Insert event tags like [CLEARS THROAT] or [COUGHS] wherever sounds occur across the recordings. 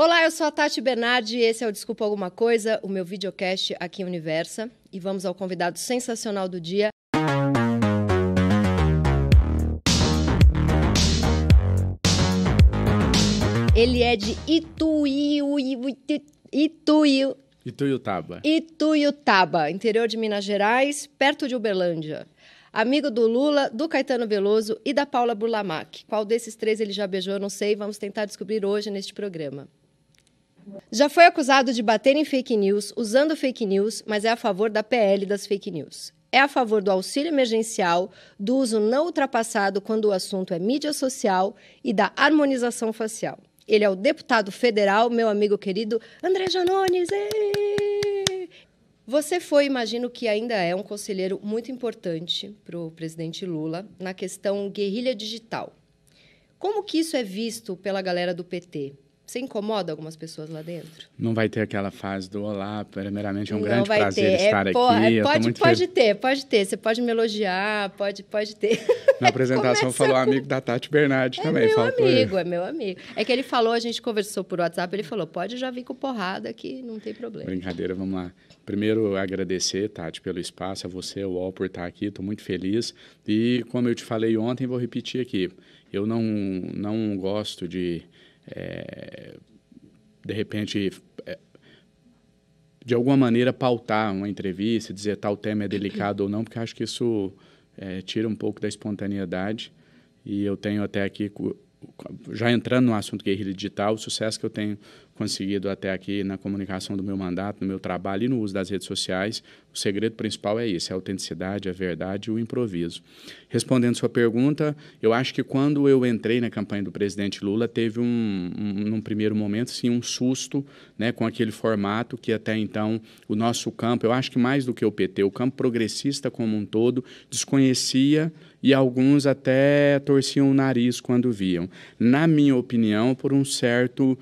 Olá, eu sou a Tati Bernardi e esse é o Desculpa Alguma Coisa, o meu videocast aqui em Universa. E vamos ao convidado sensacional do dia. Ele é de Ituiu... Ituiutaba. Ituiutaba, interior de Minas Gerais, perto de Uberlândia. Amigo do Lula, do Caetano Veloso e da Paula Burlamac. Qual desses três ele já beijou, eu não sei. Vamos tentar descobrir hoje neste programa. Já foi acusado de bater em fake news usando fake news, mas é a favor da PL das fake news. É a favor do auxílio emergencial, do uso não ultrapassado quando o assunto é mídia social e da harmonização facial. Ele é o deputado federal, meu amigo querido André Janones. Você foi, imagino que ainda é, um conselheiro muito importante para o presidente Lula na questão guerrilha digital. Como que isso é visto pela galera do PT? Você incomoda algumas pessoas lá dentro? Não vai ter aquela fase do olá, primeiramente é um não grande prazer ter. É, estar é, aqui. É, pode, pode ter, pode ter. Você pode me elogiar, pode, pode ter. Na apresentação [LAUGHS] falou com... amigo da Tati Bernardi é também. Meu amigo, é meu amigo. É que ele falou, a gente conversou por WhatsApp, ele falou, pode já vir com porrada que não tem problema. Brincadeira, vamos lá. Primeiro, agradecer, Tati, pelo espaço, a você, o UOL, por estar aqui. Estou muito feliz. E, como eu te falei ontem, vou repetir aqui. Eu não, não gosto de é, de repente, é, de alguma maneira, pautar uma entrevista, dizer tal tema é delicado ou não, porque acho que isso é, tira um pouco da espontaneidade. E eu tenho até aqui já entrando no assunto guerrilha digital, o sucesso que eu tenho conseguido até aqui na comunicação do meu mandato, no meu trabalho e no uso das redes sociais, o segredo principal é isso, é a autenticidade, a verdade e o improviso. Respondendo sua pergunta, eu acho que quando eu entrei na campanha do presidente Lula, teve um, um num primeiro momento, sim, um susto né, com aquele formato que até então o nosso campo, eu acho que mais do que o PT, o campo progressista como um todo, desconhecia e alguns até torciam o nariz quando viam. Na minha opinião, por um certo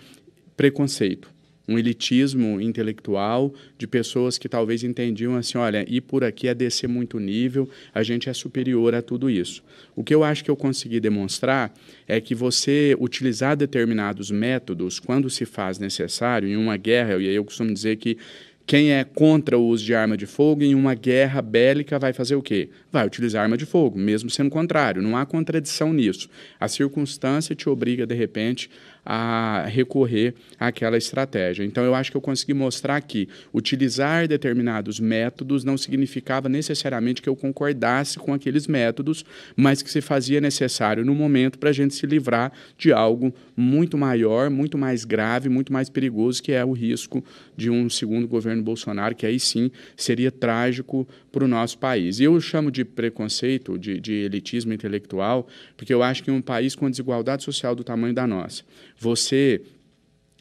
preconceito um elitismo intelectual de pessoas que talvez entendiam assim, olha, ir por aqui é descer muito nível, a gente é superior a tudo isso. O que eu acho que eu consegui demonstrar é que você utilizar determinados métodos quando se faz necessário em uma guerra, e aí eu costumo dizer que quem é contra o uso de arma de fogo em uma guerra bélica vai fazer o quê? Vai utilizar arma de fogo, mesmo sendo contrário. Não há contradição nisso. A circunstância te obriga, de repente, a recorrer àquela estratégia. Então, eu acho que eu consegui mostrar que utilizar determinados métodos não significava necessariamente que eu concordasse com aqueles métodos, mas que se fazia necessário no momento para a gente se livrar de algo muito maior, muito mais grave, muito mais perigoso, que é o risco de um segundo governo Bolsonaro, que aí sim seria trágico para o nosso país. E eu chamo de preconceito, de, de elitismo intelectual, porque eu acho que um país com desigualdade social do tamanho da nossa, você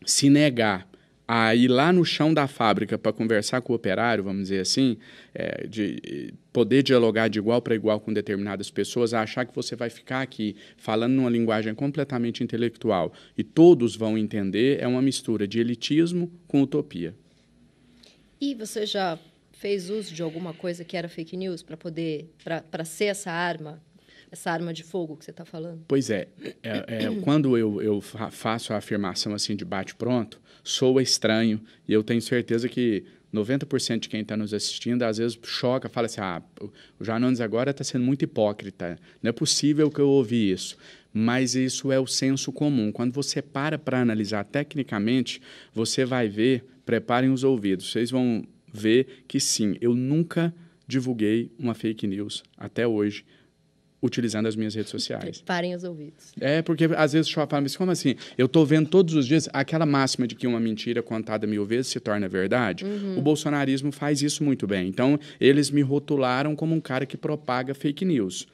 se negar a ir lá no chão da fábrica para conversar com o operário, vamos dizer assim, é, de poder dialogar de igual para igual com determinadas pessoas, a achar que você vai ficar aqui falando numa linguagem completamente intelectual e todos vão entender, é uma mistura de elitismo com utopia. E você já fez uso de alguma coisa que era fake news para poder para ser essa arma essa arma de fogo que você está falando? Pois é, é, é [CLEARS THROAT] quando eu, eu, faço a afirmação assim de bate pronto, soa estranho e eu tenho certeza que 90% de quem está nos assistindo às vezes choca, fala assim, ah, o Janones agora está sendo muito hipócrita, não é possível que eu ouvi isso. Mas isso é o senso comum. Quando você para para analisar tecnicamente, você vai ver, preparem os ouvidos, vocês vão ver que sim, eu nunca divulguei uma fake news até hoje utilizando as minhas redes sociais. Parem os ouvidos. É, porque às vezes o fala, mas como assim? Eu estou vendo todos os dias aquela máxima de que uma mentira contada mil vezes se torna verdade. Uhum. O bolsonarismo faz isso muito bem. Então, eles me rotularam como um cara que propaga fake news.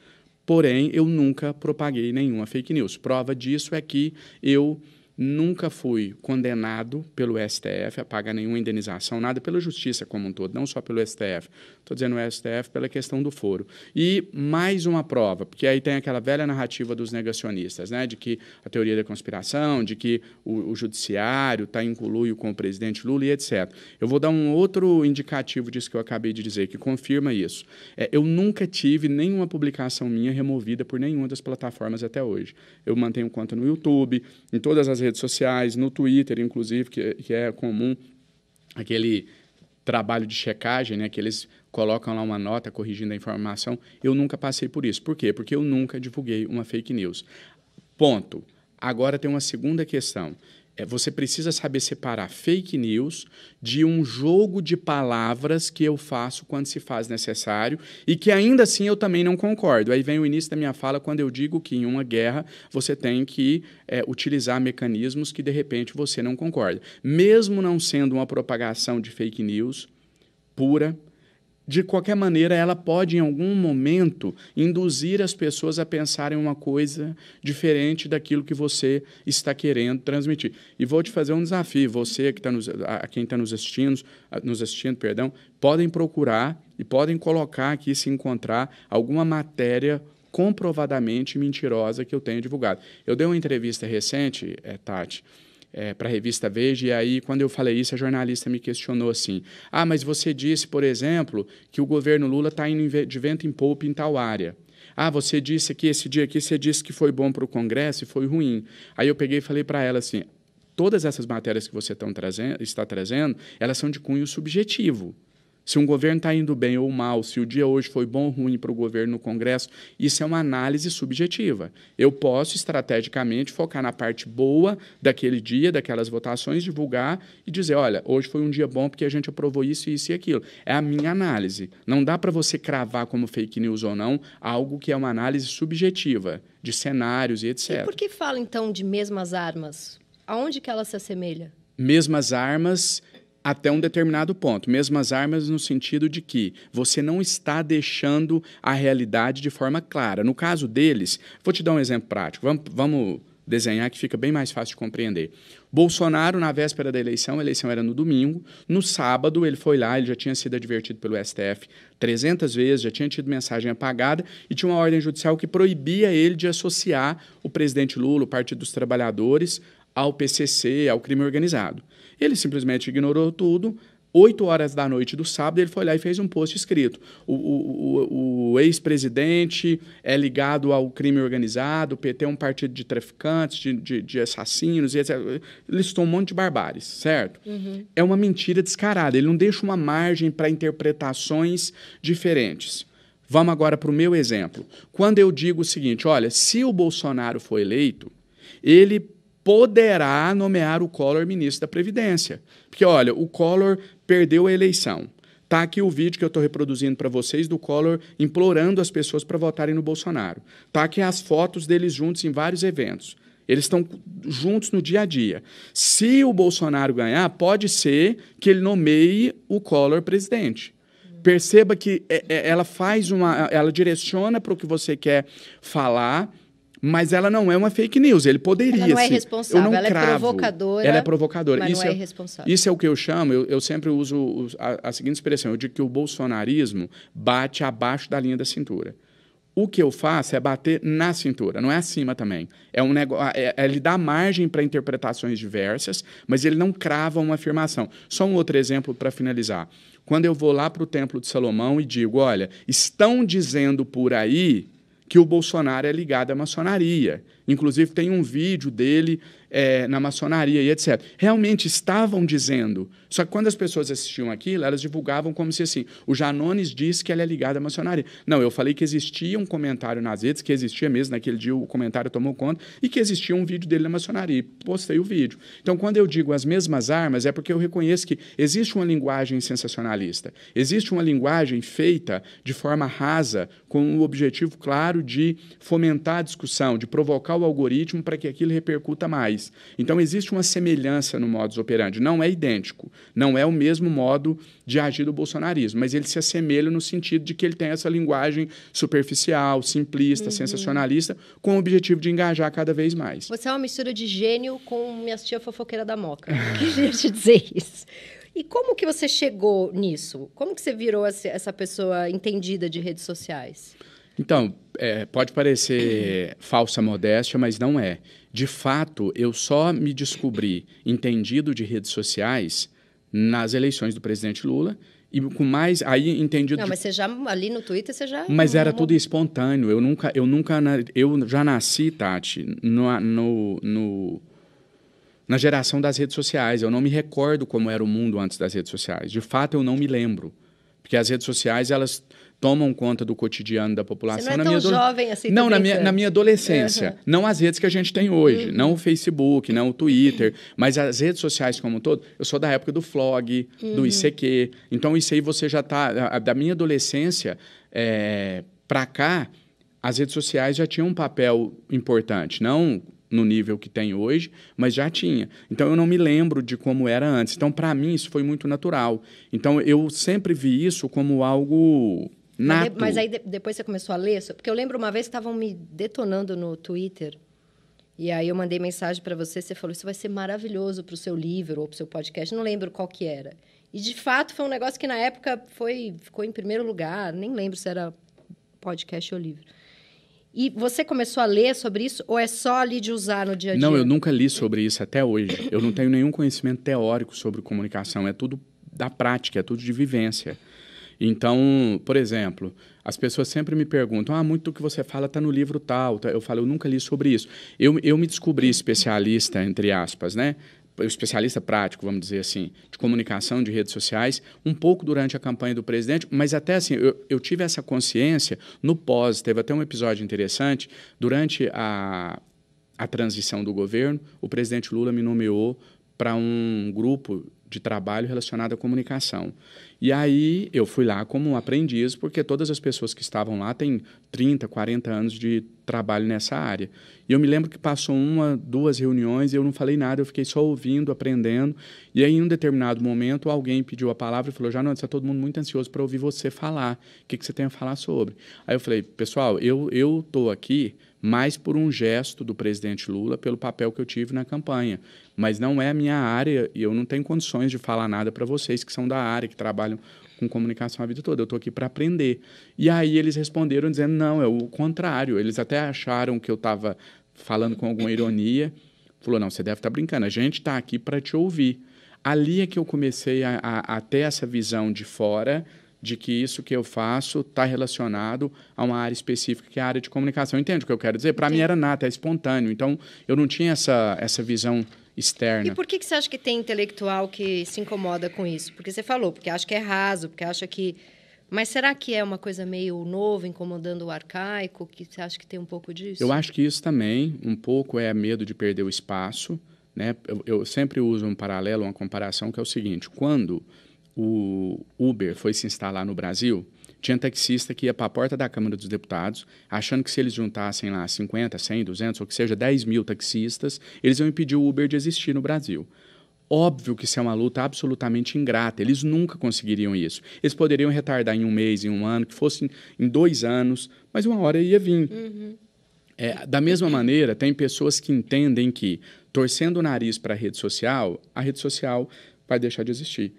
Porém, eu nunca propaguei nenhuma fake news. Prova disso é que eu nunca fui condenado pelo STF a pagar nenhuma indenização, nada pela justiça como um todo, não só pelo STF estou dizendo o STF, pela questão do foro. E mais uma prova, porque aí tem aquela velha narrativa dos negacionistas, né, de que a teoria da conspiração, de que o, o judiciário está em coluio com o presidente Lula e etc. Eu vou dar um outro indicativo disso que eu acabei de dizer, que confirma isso. É, eu nunca tive nenhuma publicação minha removida por nenhuma das plataformas até hoje. Eu mantenho conta no YouTube, em todas as redes sociais, no Twitter, inclusive, que, é, que é comum aquele trabalho de checagem, né, que eles colocam lá uma nota corrigindo a informação. Eu nunca passei por isso. Por quê? Porque eu nunca divulguei uma fake news. Ponto. Agora tem uma segunda questão. É, você precisa saber separar fake news de um jogo de palavras que eu faço quando se faz necessário e que ainda assim eu também não concordo. Aí vem o início da minha fala quando eu digo que em uma guerra você tem que é, utilizar mecanismos que de repente você não concorda. Mesmo não sendo uma propagação de fake news pura, de qualquer maneira, ela pode, em algum momento, induzir as pessoas a pensarem uma coisa diferente daquilo que você está querendo transmitir. E vou te fazer um desafio, você que está nos, a quem está nos assistindo, nos assistindo, perdão, podem procurar e podem colocar aqui se encontrar alguma matéria comprovadamente mentirosa que eu tenho divulgado. Eu dei uma entrevista recente, é, Tati é, para a revista Veja, e aí, quando eu falei isso, a jornalista me questionou assim: Ah, mas você disse, por exemplo, que o governo Lula está indo de vento em polpa em tal área. Ah, você disse que esse dia aqui você disse que foi bom para o Congresso e foi ruim. Aí eu peguei e falei para ela assim: todas essas matérias que você trazendo, está trazendo, elas são de cunho subjetivo. Se um governo está indo bem ou mal, se o dia hoje foi bom ou ruim para o governo no Congresso, isso é uma análise subjetiva. Eu posso, estrategicamente, focar na parte boa daquele dia, daquelas votações, divulgar e dizer: olha, hoje foi um dia bom porque a gente aprovou isso, isso e aquilo. É a minha análise. Não dá para você cravar como fake news ou não algo que é uma análise subjetiva, de cenários e etc. E por que fala, então, de mesmas armas? Aonde que ela se assemelha? Mesmas armas até um determinado ponto. Mesmas armas no sentido de que você não está deixando a realidade de forma clara. No caso deles, vou te dar um exemplo prático. Vamos, vamos desenhar que fica bem mais fácil de compreender. Bolsonaro, na véspera da eleição, a eleição era no domingo, no sábado ele foi lá, ele já tinha sido advertido pelo STF 300 vezes, já tinha tido mensagem apagada e tinha uma ordem judicial que proibia ele de associar o presidente Lula, o Partido dos Trabalhadores, ao PCC, ao crime organizado. Ele simplesmente ignorou tudo. 8 horas da noite do sábado, ele foi lá e fez um post escrito: o, o, o, o ex-presidente é ligado ao crime organizado, o PT é um partido de traficantes, de, de, de assassinos, etc. Listou um monte de barbares, certo? Uhum. É uma mentira descarada, ele não deixa uma margem para interpretações diferentes. Vamos agora para o meu exemplo. Quando eu digo o seguinte: olha, se o Bolsonaro for eleito, ele poderá nomear o Collor ministro da Previdência. Porque, olha, o Collor perdeu a eleição. Tá aqui o vídeo que eu estou reproduzindo para vocês do Collor implorando as pessoas para votarem no Bolsonaro. Tá aqui as fotos deles juntos em vários eventos. Eles estão juntos no dia a dia. Se o Bolsonaro ganhar, pode ser que ele nomeie o Collor presidente perceba que é, é, ela faz uma, ela direciona para o que você quer falar, mas ela não é uma fake news. Ele poderia. ser. Ela não é responsável. Eu não ela é cravo. é provocadora. Ela é provocadora. Mas isso não é, é responsável. Isso é o que eu chamo. Eu, eu sempre uso a, a seguinte expressão. Eu digo que o bolsonarismo bate abaixo da linha da cintura. O que eu faço é bater na cintura, não é acima também. É um negócio, é, ele dá margem para interpretações diversas, mas ele não crava uma afirmação. Só um outro exemplo para finalizar. Quando eu vou lá para o Templo de Salomão e digo, olha, estão dizendo por aí que o Bolsonaro é ligado à maçonaria, Inclusive, tem um vídeo dele é, na maçonaria e etc. Realmente estavam dizendo. Só que quando as pessoas assistiam aquilo, elas divulgavam como se assim: o Janones disse que ela é ligada à maçonaria. Não, eu falei que existia um comentário nas redes, que existia mesmo, naquele dia o comentário tomou conta, e que existia um vídeo dele na maçonaria. E postei o vídeo. Então, quando eu digo as mesmas armas, é porque eu reconheço que existe uma linguagem sensacionalista, existe uma linguagem feita de forma rasa, com o objetivo claro de fomentar a discussão, de provocar colocar o algoritmo para que aquilo repercuta mais. Então, existe uma semelhança no modus operandi. Não é idêntico, não é o mesmo modo de agir do bolsonarismo, mas ele se assemelha no sentido de que ele tem essa linguagem superficial, simplista, uhum. sensacionalista, com o objetivo de engajar cada vez mais. Você é uma mistura de gênio com minha tia fofoqueira da moca. Que Queria te dizer isso. E como que você chegou nisso? Como que você virou essa pessoa entendida de redes sociais? Então, é, pode parecer falsa modéstia, mas não é. De fato, eu só me descobri entendido de redes sociais nas eleições do presidente Lula e com mais aí entendido não de... mas você já ali no Twitter você já mas era tudo espontâneo eu nunca eu nunca eu já nasci Tati no, no, no na geração das redes sociais eu não me recordo como era o mundo antes das redes sociais de fato eu não me lembro porque as redes sociais elas tomam conta do cotidiano da população. Você não é na tão minha jovem do... assim. Não, na minha, na minha adolescência. Uhum. Não as redes que a gente tem hoje. Uhum. Não o Facebook, não o Twitter. Mas as redes sociais como um todo. Eu sou da época do Flog, uhum. do ICQ. Então, isso aí você já está... Da minha adolescência é, para cá, as redes sociais já tinham um papel importante. Não no nível que tem hoje, mas já tinha. Então eu não me lembro de como era antes. Então para mim isso foi muito natural. Então eu sempre vi isso como algo Nato. Mas aí depois você começou a ler? Porque eu lembro uma vez que estavam me detonando no Twitter. E aí eu mandei mensagem para você, você falou, isso vai ser maravilhoso para o seu livro ou para o seu podcast, não lembro qual que era. E, de fato, foi um negócio que, na época, foi ficou em primeiro lugar, nem lembro se era podcast ou livro. E você começou a ler sobre isso ou é só ali de usar no dia a dia? Não, eu nunca li sobre isso até hoje. Eu não tenho nenhum conhecimento teórico sobre comunicação, é tudo da prática, é tudo de vivência. Então, por exemplo, as pessoas sempre me perguntam: ah, muito do que você fala está no livro tal. Tá? Eu falo, eu nunca li sobre isso. Eu, eu me descobri especialista, entre aspas, né? especialista prático, vamos dizer assim, de comunicação de redes sociais, um pouco durante a campanha do presidente, mas até assim, eu, eu tive essa consciência no pós, teve até um episódio interessante, durante a, a transição do governo, o presidente Lula me nomeou para um grupo de trabalho relacionado à comunicação. E aí eu fui lá como aprendiz, porque todas as pessoas que estavam lá têm 30, 40 anos de trabalho nessa área. E eu me lembro que passou uma, duas reuniões e eu não falei nada, eu fiquei só ouvindo, aprendendo. E aí, em um determinado momento, alguém pediu a palavra e falou: Já não, está todo mundo muito ansioso para ouvir você falar. O que, que você tem a falar sobre? Aí eu falei: Pessoal, eu estou aqui mais por um gesto do presidente Lula, pelo papel que eu tive na campanha. Mas não é a minha área e eu não tenho condições de falar nada para vocês que são da área, que trabalham com comunicação a vida toda. Eu estou aqui para aprender. E aí eles responderam dizendo: não, é o contrário. Eles até acharam que eu estava falando com alguma ironia. Falou: não, você deve estar tá brincando, a gente está aqui para te ouvir. Ali é que eu comecei a, a, a ter essa visão de fora de que isso que eu faço está relacionado a uma área específica, que é a área de comunicação. Entende o que eu quero dizer? Para mim era nada, é espontâneo. Então, eu não tinha essa, essa visão externa. E por que, que você acha que tem intelectual que se incomoda com isso? Porque você falou, porque acha que é raso, porque acha que... Mas será que é uma coisa meio novo, incomodando o arcaico? Que você acha que tem um pouco disso? Eu acho que isso também, um pouco, é medo de perder o espaço. Né? Eu, eu sempre uso um paralelo, uma comparação, que é o seguinte. Quando o Uber foi se instalar no Brasil, tinha taxista que ia para a porta da Câmara dos Deputados, achando que se eles juntassem lá 50, 100, 200, ou que seja, 10 mil taxistas, eles iam impedir o Uber de existir no Brasil. Óbvio que isso é uma luta absolutamente ingrata, eles nunca conseguiriam isso. Eles poderiam retardar em um mês, em um ano, que fosse em dois anos, mas uma hora ia vir. Uhum. É, da mesma maneira, tem pessoas que entendem que torcendo o nariz para a rede social, a rede social vai deixar de existir.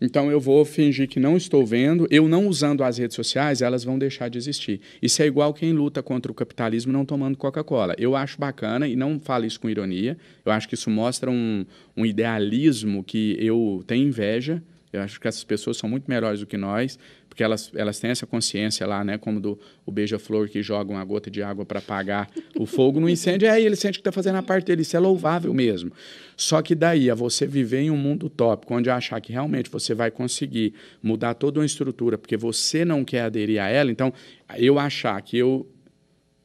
Então eu vou fingir que não estou vendo, eu não usando as redes sociais, elas vão deixar de existir. Isso é igual quem luta contra o capitalismo não tomando Coca-Cola. Eu acho bacana, e não falo isso com ironia, eu acho que isso mostra um, um idealismo que eu tenho inveja, eu acho que essas pessoas são muito melhores do que nós, porque elas, elas têm essa consciência lá, né? Como do o beija-flor que joga uma gota de água para apagar o fogo no incêndio. É, ele sente que está fazendo a parte dele. Isso é louvável mesmo. Só que daí, a é você viver em um mundo utópico, onde achar que realmente você vai conseguir mudar toda uma estrutura, porque você não quer aderir a ela, então eu achar que eu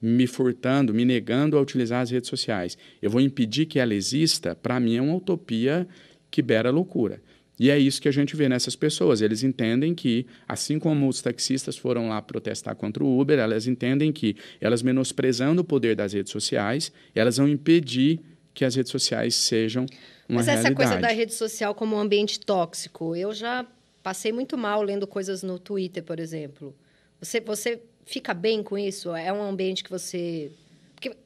me furtando, me negando a utilizar as redes sociais, eu vou impedir que ela exista, para mim é uma utopia que beira loucura. E é isso que a gente vê nessas pessoas. Eles entendem que, assim como os taxistas foram lá protestar contra o Uber, elas entendem que, elas menosprezando o poder das redes sociais, elas vão impedir que as redes sociais sejam uma Mas essa realidade. coisa da rede social como um ambiente tóxico, eu já passei muito mal lendo coisas no Twitter, por exemplo. Você, você fica bem com isso? É um ambiente que você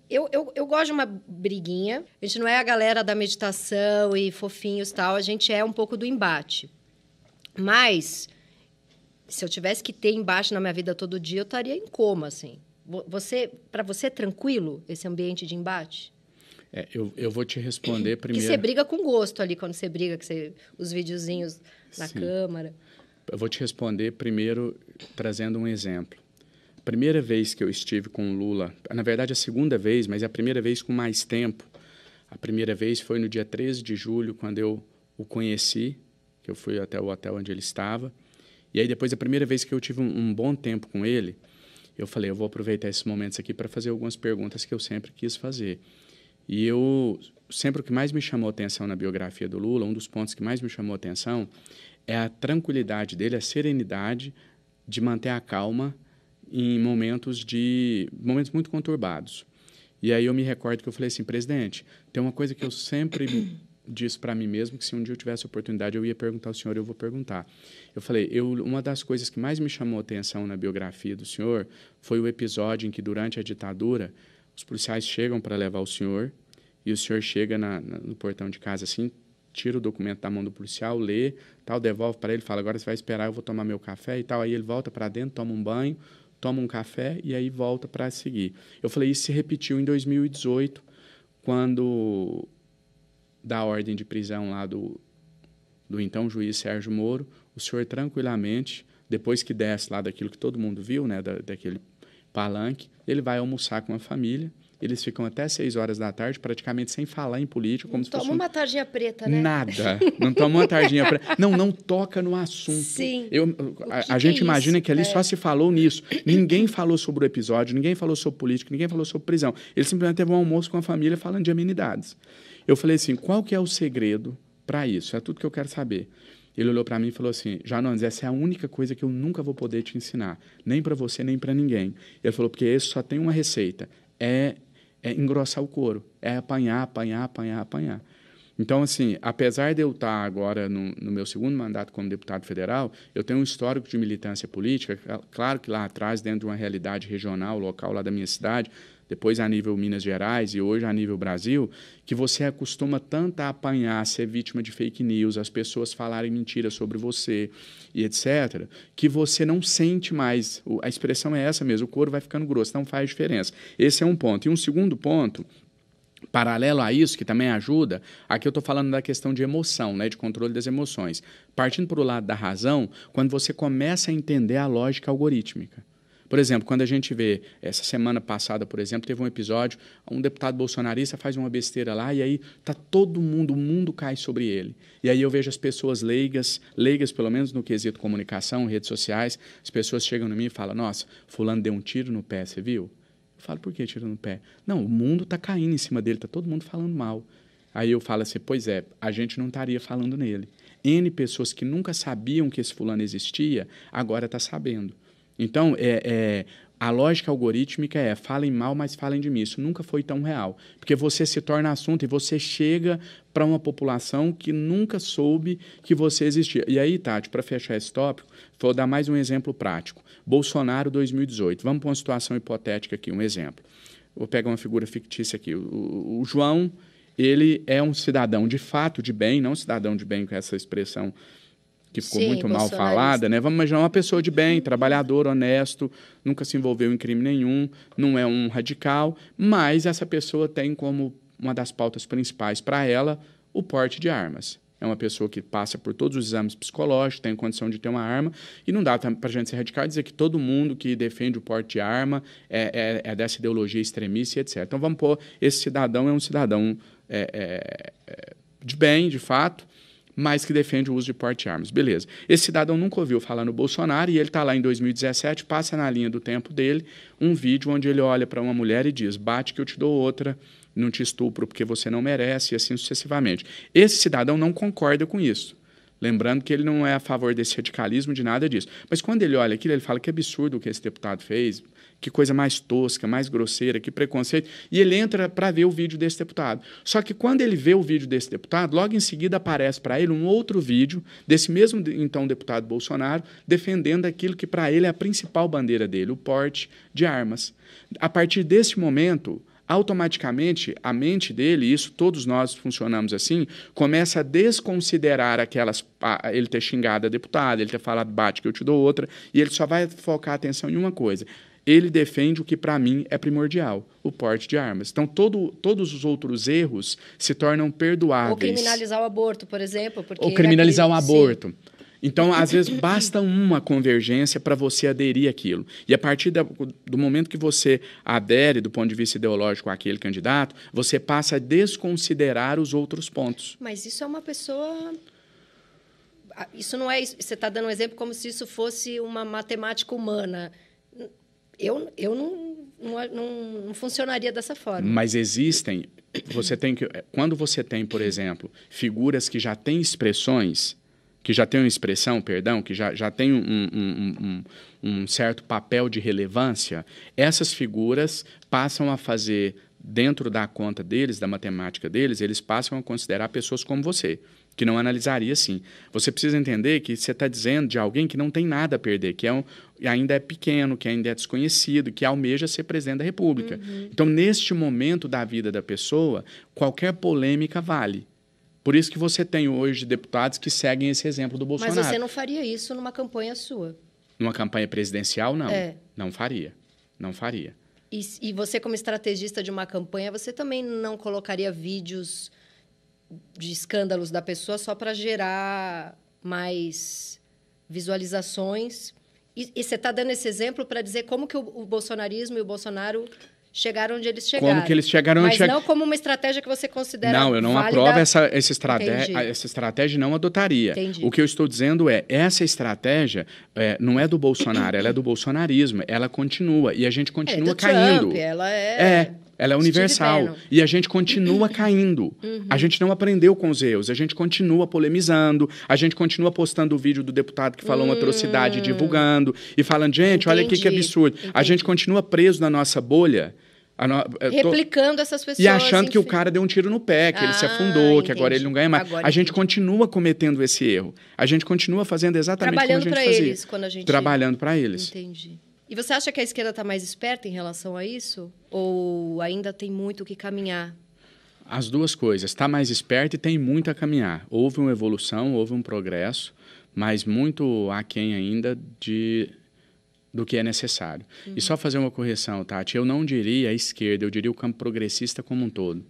eu, eu, eu gosto de uma briguinha. A gente não é a galera da meditação e fofinhos tal. A gente é um pouco do embate. Mas, se eu tivesse que ter embate na minha vida todo dia, eu estaria em coma, assim. Você, para você é tranquilo esse ambiente de embate? É, eu, eu vou te responder [CLEARS THROAT] primeiro. Que você briga com gosto ali quando você briga, que você, os videozinhos na Sim. câmera. Eu vou te responder primeiro trazendo um exemplo primeira vez que eu estive com o Lula, na verdade a segunda vez, mas é a primeira vez com mais tempo. A primeira vez foi no dia 13 de julho, quando eu o conheci, que eu fui até o hotel onde ele estava. E aí depois a primeira vez que eu tive um, um bom tempo com ele, eu falei, eu vou aproveitar esses momentos aqui para fazer algumas perguntas que eu sempre quis fazer. E eu sempre o que mais me chamou atenção na biografia do Lula, um dos pontos que mais me chamou atenção é a tranquilidade dele, a serenidade de manter a calma em momentos de momentos muito conturbados. E aí eu me recordo que eu falei assim, presidente, tem uma coisa que eu sempre [COUGHS] disse para mim mesmo que se um dia eu tivesse oportunidade eu ia perguntar ao senhor, eu vou perguntar. Eu falei, eu, uma das coisas que mais me chamou atenção na biografia do senhor foi o episódio em que durante a ditadura os policiais chegam para levar o senhor e o senhor chega na, na, no portão de casa assim, tira o documento da mão do policial, lê, tal, devolve para ele, fala agora você vai esperar, eu vou tomar meu café e tal. Aí ele volta para dentro, toma um banho, toma um café e aí volta para seguir. Eu falei, isso se repetiu em 2018, quando da ordem de prisão lá do, do então juiz Sérgio Moro, o senhor tranquilamente, depois que desce lá daquilo que todo mundo viu, né, da, daquele palanque, ele vai almoçar com a família eles ficam até 6 horas da tarde, praticamente sem falar em política. Como não se toma fosse um... uma tarjinha preta, né? Nada. [LAUGHS] Não toma uma tarjinha preta. Não, não toca no assunto. Sim. Eu, a, a é gente é imagina isso? que ali é. só se falou nisso. Ninguém falou sobre o episódio, ninguém falou sobre política, ninguém falou sobre prisão. Ele simplesmente teve um almoço com a família falando de amenidades. Eu falei assim, qual que é o segredo para isso? É tudo que eu quero saber. Ele olhou para mim e falou assim: Janones, essa é a única coisa que eu nunca vou poder te ensinar, nem para você, nem para ninguém. Ele falou: porque esse só tem uma receita, é, é engrossar o couro, é apanhar, apanhar, apanhar, apanhar. Então, assim, apesar de eu estar agora no, no, meu segundo mandato como deputado federal, eu tenho um histórico de militância política. Claro que lá atrás, dentro de uma realidade regional, local lá da minha cidade, depois a nível Minas Gerais e hoje a nível Brasil, que você acostuma tanto a apanhar, ser vítima de fake news, as pessoas falarem mentiras sobre você e etc., que você não sente mais. A expressão é essa mesmo, o couro vai ficando grosso, não faz diferença. Esse é um ponto. E um segundo ponto Paralelo a isso, que também ajuda, aqui eu estou falando da questão de emoção, né, de controle das emoções. Partindo para o lado da razão, quando você começa a entender a lógica algorítmica. Por exemplo, quando a gente vê, essa semana passada, por exemplo, teve um episódio, um deputado bolsonarista faz uma besteira lá e aí tá todo mundo, o mundo cai sobre ele. E aí eu vejo as pessoas leigas, leigas pelo menos no quesito comunicação, redes sociais, as pessoas chegam no mim e falam, nossa, fulano deu um tiro no pé, você viu? Eu falo, por que tiro no pé? Não, o mundo está caindo em cima dele, está todo mundo falando mal. Aí eu falo assim, pois é, a gente não estaria falando nele. N pessoas que nunca sabiam que esse fulano existia, agora está sabendo. Então, é, é, a lógica algorítmica é falem mal, mas falem de mim. Isso nunca foi tão real. Porque você se torna assunto e você chega para uma população que nunca soube que você existia. E aí, Tati, para fechar esse tópico, vou dar mais um exemplo prático. Bolsonaro 2018. Vamos para uma situação hipotética aqui, um exemplo. Vou pegar uma figura fictícia aqui. o, o, o João ele é um cidadão de fato de bem, não cidadão de bem com essa expressão que ficou Sim, muito mal falada, né? Vamos imaginar é uma pessoa de bem, trabalhador, honesto, nunca se envolveu em crime nenhum, não é um radical, mas essa pessoa tem como uma das pautas principais para ela o porte de armas. É uma pessoa que passa por todos os exames psicológicos, tem condição de ter uma arma, e não dá para a gente ser radical e dizer que todo mundo que defende o porte de arma é, é, é dessa ideologia extremista e etc. Então vamos pôr, esse cidadão é um cidadão é, é, é de bem, de fato, mas que defende o uso de porte de armas. Beleza. Esse cidadão nunca ouviu falar no Bolsonaro e ele está lá em 2017, passa na linha do tempo dele um vídeo onde ele olha para uma mulher e diz: bate que eu te dou outra, não te estupro porque você não merece, e assim sucessivamente. Esse cidadão não concorda com isso. Lembrando que ele não é a favor desse radicalismo, de nada disso. Mas quando ele olha aquilo, ele fala que absurdo o que esse deputado fez, que coisa mais tosca, mais grosseira, que preconceito. E ele entra para ver o vídeo desse deputado. Só que quando ele vê o vídeo desse deputado, logo em seguida aparece para ele um outro vídeo desse mesmo então deputado Bolsonaro defendendo aquilo que para ele é a principal bandeira dele, o porte de armas. A partir desse momento, automaticamente a mente dele, isso todos nós funcionamos assim, começa a desconsiderar aquelas ele ter xingado a deputada, ele ter falado bate que eu te dou outra, e ele só vai focar a atenção em uma coisa ele defende o que para mim é primordial, o porte de armas. Então, todo, todos os outros erros se tornam perdoáveis. Ou criminalizar o aborto, por exemplo. Ou é criminalizar o aquele... um aborto. Sim. Então, às vezes, basta uma convergência para você aderir àquilo. E a partir da, do momento que você adere, do ponto de vista ideológico, àquele candidato, você passa a desconsiderar os outros pontos. Mas isso é uma pessoa ah, isso não é você está dando um exemplo como se isso fosse uma matemática humana eu, eu não, não, não, funcionaria dessa forma. Mas existem. Você tem que. Quando você tem, por exemplo, figuras que já têm expressões, que já têm uma expressão, perdão, que já, já têm um, um, um, um certo papel de relevância, essas figuras passam a fazer dentro da conta deles, da matemática deles, eles passam a considerar pessoas como você que não analisaria assim. Você precisa entender que você está dizendo de alguém que não tem nada a perder, que é um, ainda é pequeno, que ainda é desconhecido, que almeja ser presidente da República. Uhum. Então, neste momento da vida da pessoa, qualquer polêmica vale. Por isso que você tem hoje deputados que seguem esse exemplo do Bolsonaro. Mas você não faria isso numa campanha sua? Numa campanha presidencial, não. É. Não faria. Não faria. E, e você, como estrategista de uma campanha, você também não colocaria vídeos de escândalos da pessoa só para gerar mais visualizações. E, e você está dando esse exemplo para dizer como que o, o, bolsonarismo e o Bolsonaro chegaram onde eles chegaram. Como que eles chegaram Mas che... não como uma estratégia que você considera Não, eu não válida. aprovo essa, essa, estratégia, essa estratégia não adotaria. Entendi. O que eu estou dizendo é, essa estratégia é, não é do Bolsonaro, ela é do bolsonarismo, ela continua e a gente é, continua é, do caindo. Trump, ela é... é ela é universal. E a gente continua caindo. Uhum. A gente não aprendeu com os erros. A gente continua polemizando. A gente continua postando o vídeo do deputado que falou uma hum. atrocidade, divulgando. E falando, gente, Entendi. olha aqui que absurdo. Entendi. A gente continua preso na nossa bolha. No... Eh, Replicando tô... essas pessoas. E achando enfim. que o cara deu um tiro no pé, que ah, ele se ah, afundou, entendi. que agora ele não ganha mais. Agora, a gente continua cometendo esse erro. A gente continua fazendo exatamente o que a gente fazia. Trabalhando para eles quando a gente... Trabalhando para eles. Entendi. E você acha que a esquerda está mais esperta em relação a isso? Ou ainda tem muito o que caminhar? As duas coisas. Está mais esperta e tem muito a caminhar. Houve uma evolução, houve um progresso, mas muito aquém ainda de do que é necessário. Uhum. E só fazer uma correção, Tati. Eu não diria a esquerda, eu diria o campo progressista como um todo.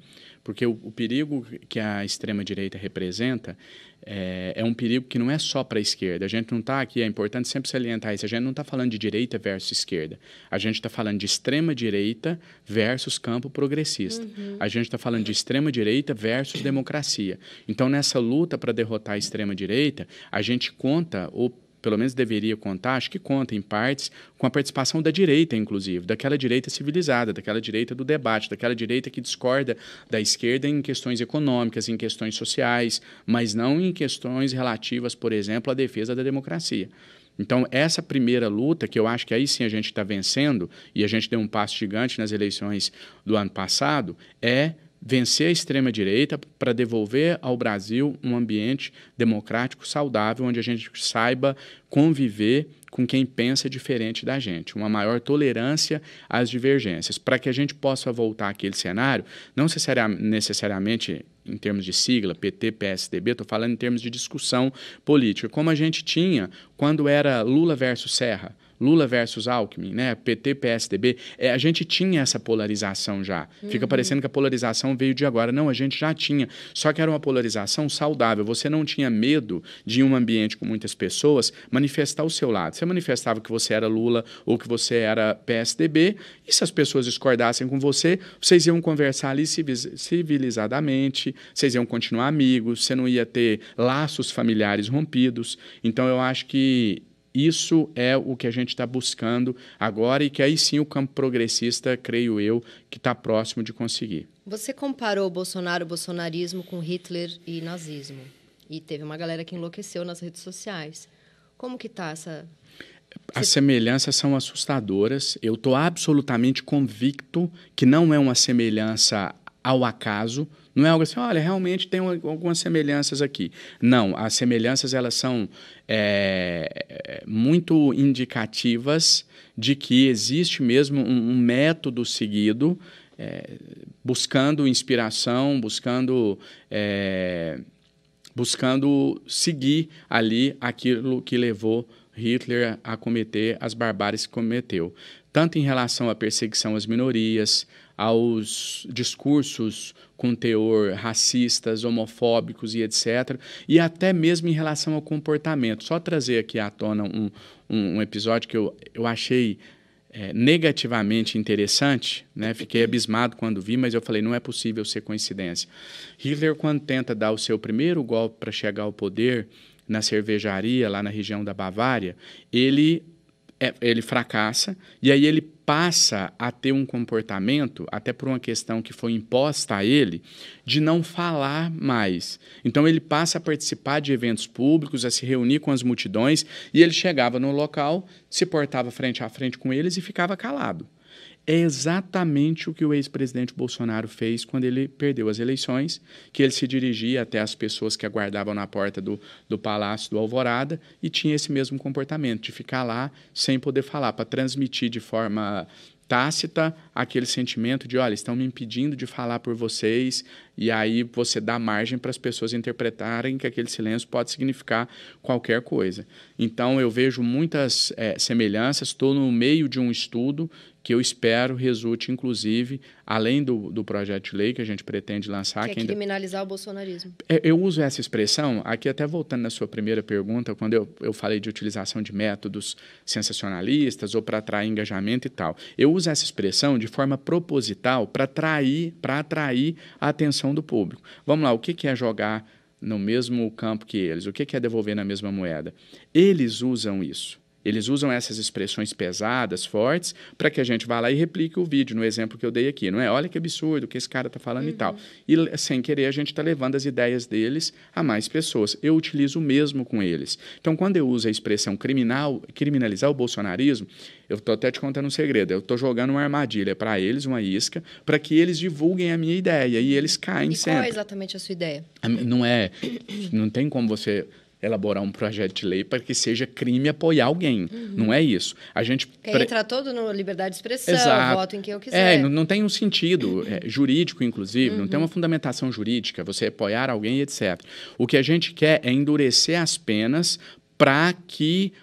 Porque o, o perigo que a extrema-direita representa é, é, um perigo que não é só para a esquerda. A gente não está aqui, é importante sempre salientar isso, a gente não está falando de direita versus esquerda. A gente está falando de extrema-direita versus campo progressista. Uhum. A gente está falando de extrema-direita versus democracia. Então, nessa luta para derrotar a extrema-direita, a gente conta ou pelo menos deveria contar, acho que conta em partes, com a participação da direita, inclusive, daquela direita civilizada, daquela direita do debate, daquela direita que discorda da esquerda em questões econômicas, em questões sociais, mas não em questões relativas, por exemplo, à defesa da democracia. Então, essa primeira luta, que eu acho que aí sim a gente está vencendo, e a gente deu um passo gigante nas eleições do ano passado, é vencer a extrema-direita para devolver ao Brasil um ambiente democrático saudável, onde a gente saiba conviver com quem pensa diferente da gente, uma maior tolerância às divergências, para que a gente possa voltar àquele cenário, não necessariamente em termos de sigla, PT, PSDB, estou falando em termos de discussão política, como a gente tinha quando era Lula versus Serra Lula versus Alckmin, né? PT, PSDB. É, a gente tinha essa polarização já. Uhum. Fica parecendo que a polarização veio de agora. Não, a gente já tinha. Só que era uma polarização saudável. Você não tinha medo de, em um ambiente com muitas pessoas, manifestar o seu lado. Você manifestava que você era Lula ou que você era PSDB, e se as pessoas discordassem com você, vocês iam conversar ali civilizadamente, vocês iam continuar amigos, você não ia ter laços familiares rompidos. Então, eu acho que isso é o que a gente está buscando agora e que aí sim o campo progressista, creio eu, que está próximo de conseguir. Você comparou Bolsonaro, bolsonarismo com Hitler e nazismo. E teve uma galera que enlouqueceu nas redes sociais. Como que está essa as semelhanças são assustadoras. Eu estou absolutamente convicto que não é uma semelhança ao acaso. Não é algo assim, olha, realmente tem algumas semelhanças aqui. Não, as semelhanças elas são é, muito indicativas de que existe mesmo um, um método seguido, é, buscando inspiração, buscando é, buscando seguir ali aquilo que levou Hitler a cometer as barbáries que cometeu, tanto em relação à perseguição às minorias, aos discursos com teor racistas, homofóbicos e etc. E até mesmo em relação ao comportamento. Só trazer aqui à tona um, um, um episódio que eu, eu achei é, negativamente interessante, né? Fiquei abismado quando vi, mas eu falei não é possível ser coincidência. Hitler quando tenta dar o seu primeiro golpe para chegar ao poder na cervejaria lá na região da Bavária, ele é, ele fracassa e aí ele passa a ter um comportamento, até por uma questão que foi imposta a ele, de não falar mais. Então ele passa a participar de eventos públicos, a se reunir com as multidões e ele chegava no local, se portava frente a frente com eles e ficava calado é exatamente o que o ex-presidente Bolsonaro fez quando ele perdeu as eleições, que ele se dirigia até as pessoas que aguardavam na porta do, do Palácio do Alvorada e tinha esse mesmo comportamento, de ficar lá sem poder falar, para transmitir de forma tácita aquele sentimento de, olha, estão me impedindo de falar por vocês, e aí você dá margem para as pessoas interpretarem que aquele silêncio pode significar qualquer coisa. Então, eu vejo muitas é, semelhanças, estou no meio de um estudo que eu espero resulte, inclusive, além do, do projeto de lei que a gente pretende lançar. Que, é que é ainda... criminalizar o bolsonarismo. É, eu uso essa expressão, aqui até voltando na sua primeira pergunta, quando eu, eu falei de utilização de métodos sensacionalistas ou para atrair engajamento e tal. Eu uso essa expressão de forma proposital para atrair, atrair a atenção do público. Vamos lá, o que, que é jogar no mesmo campo que eles? O que, que é devolver na mesma moeda? Eles usam isso eles usam essas expressões pesadas, fortes, para que a gente vá lá e replique o vídeo, no exemplo que eu dei aqui, não é? Olha que absurdo que esse cara está falando uhum. e tal. E sem querer a gente está levando as ideias deles a mais pessoas. Eu utilizo o mesmo com eles. Então, quando eu uso a expressão criminal, criminalizar o bolsonarismo, eu estou até te contando um segredo. Eu estou jogando uma armadilha para eles, uma isca, para que eles divulguem a minha ideia e eles caem e sempre. Qual é exatamente a sua ideia? Não é, não tem como você elaborar um projeto de lei para que seja crime apoiar alguém. Uhum. Não é isso. A gente pre... entra todo no liberdade de expressão, Exato. voto em quem eu é, quiser. É, não, não tem um sentido é, [CLEARS THROAT] jurídico, inclusive, uhum. não tem uma uhum. fundamentação jurídica, você apoiar alguém, etc. O que a gente quer é endurecer as penas para que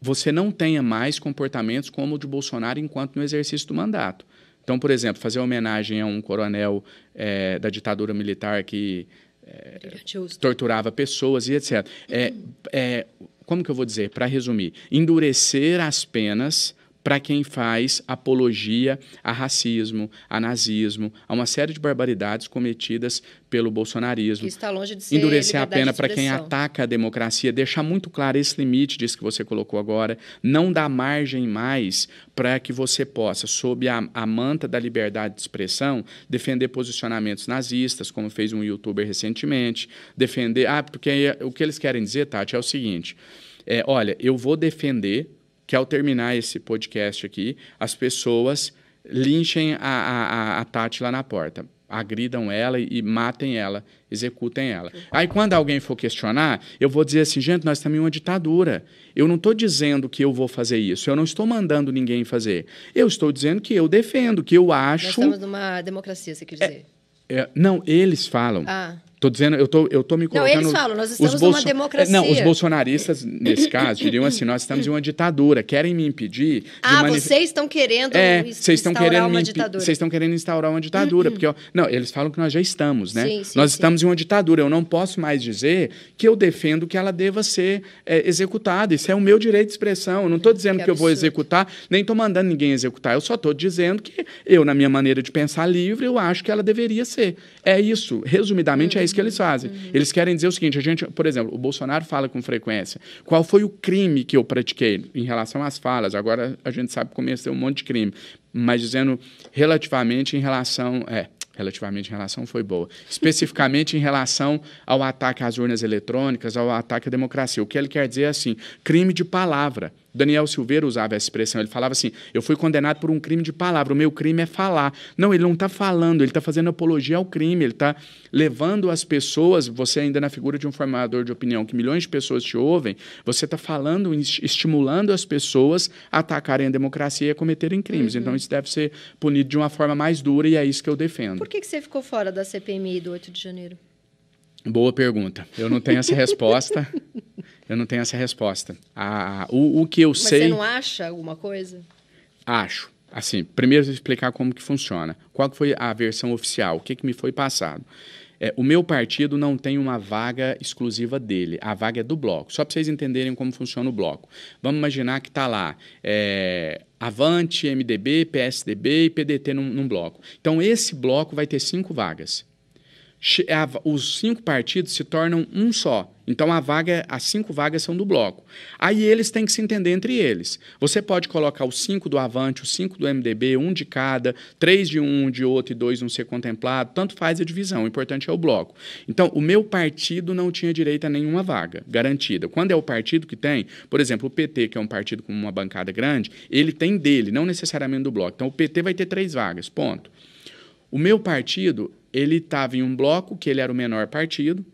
você não tenha mais comportamentos como o de Bolsonaro enquanto no exercício do mandato. Então, por exemplo, fazer homenagem a um coronel é, da ditadura militar que é, torturava pessoas e etc. É, é, como que eu vou dizer? Para resumir, endurecer as penas para quem faz apologia a racismo, a nazismo, a uma série de barbaridades cometidas pelo bolsonarismo. Que está longe de ser Endurecer a pena para quem ataca a democracia, deixar muito claro esse limite disso que você colocou agora, não dar margem mais para que você possa, sob a, a manta da liberdade de expressão, defender posicionamentos nazistas, como fez um youtuber recentemente, defender... Ah, porque é, o que eles querem dizer, Tati, é o seguinte... É, olha, eu vou defender que ao terminar esse podcast aqui, as pessoas linchem a, a, a Tati lá na porta. Agridam ela e, e matem ela, executem ela. Aí, quando alguém for questionar, eu vou dizer assim: gente, nós estamos em uma ditadura. Eu não estou dizendo que eu vou fazer isso, eu não estou mandando ninguém fazer. Eu estou dizendo que eu defendo, que eu acho. Nós estamos numa democracia, você quer dizer? É, é, não, eles falam. Ah. Tô dizendo, eu tô, eu tô me colocando... Não, eles falam, nós estamos numa democracia. É, não, os bolsonaristas, nesse caso, diriam assim, nós estamos em uma ditadura, querem me impedir... Ah, manif... vocês estão querendo é, vocês estão querendo uma ditadura. Vocês estão querendo instaurar uma ditadura, uhum. porque... Ó, não, eles falam que nós já estamos, né? Sim, sim, nós sim. estamos em uma ditadura, eu não posso mais dizer que eu defendo que ela deva ser é, executada, isso é o meu direito de expressão, eu não estou é, dizendo que, que eu vou executar, nem estou mandando ninguém executar, eu só estou dizendo que eu, na minha maneira de pensar livre, eu acho que ela deveria ser. É isso, resumidamente hum. é isso que eles fazem. Uhum. Eles querem dizer o seguinte: a gente, por exemplo, o Bolsonaro fala com frequência. Qual foi o crime que eu pratiquei em relação às falas? Agora a gente sabe que cometeu um monte de crime, mas dizendo relativamente em relação. É, relativamente em relação foi boa. Especificamente em relação ao ataque às urnas eletrônicas, ao ataque à democracia. O que ele quer dizer é assim: crime de palavra. Daniel Silveira usava essa expressão. Ele falava assim: eu fui condenado por um crime de palavra, o meu crime é falar. Não, ele não está falando, ele está fazendo apologia ao crime, ele está levando as pessoas, você ainda na figura de um formador de opinião, que milhões de pessoas te ouvem, você está falando, estimulando as pessoas a atacarem a democracia e a cometerem crimes. Uhum. Então isso deve ser punido de uma forma mais dura e é isso que eu defendo. Por que, que você ficou fora da CPMI do 8 de janeiro? Boa pergunta. Eu não tenho essa [LAUGHS] resposta. Eu não tenho essa resposta. o, o que eu Mas sei. Você não acha alguma coisa? Acho. Assim, primeiro explicar como que funciona. Qual que foi a versão oficial? O que, que me foi passado? É, o meu partido não tem uma vaga exclusiva dele, a vaga é do bloco. Só para vocês entenderem como funciona o bloco. Vamos imaginar que está lá é, Avante, MDB, PSDB e PDT num, num, bloco. Então, esse bloco vai ter cinco vagas. Os cinco partidos se tornam um só. Então a vaga, é, as cinco vagas são do bloco. Aí eles têm que se entender entre eles. Você pode colocar os cinco do Avante, os cinco do MDB, um de cada, três de um, um de outro e dois não ser contemplado, tanto faz a divisão, o importante é o bloco. Então, o meu partido não tinha direito a nenhuma vaga garantida. Quando é o partido que tem, por exemplo, o PT, que é um partido com uma bancada grande, ele tem dele, não necessariamente do bloco. Então, o PT vai ter três vagas, ponto. O meu partido, ele estava em um bloco, que ele era o menor partido,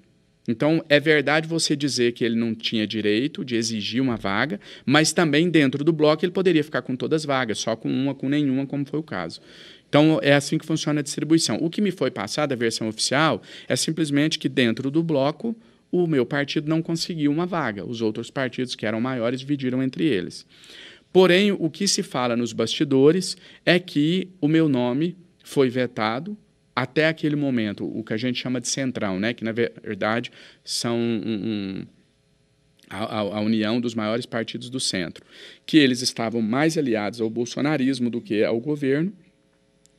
então, é verdade você dizer que ele não tinha direito de exigir uma vaga, mas também dentro do bloco ele poderia ficar com todas as vagas, só com uma, com nenhuma, como foi o caso. Então, é assim que funciona a distribuição. O que me foi passado, a versão oficial, é simplesmente que dentro do bloco o meu partido não conseguiu uma vaga. Os outros partidos que eram maiores dividiram entre eles. Porém, o que se fala nos bastidores é que o meu nome foi vetado até aquele momento, o que a gente chama de central, né? que na verdade são um, um, a, a, união dos maiores partidos do centro, que eles estavam mais aliados ao bolsonarismo do que ao governo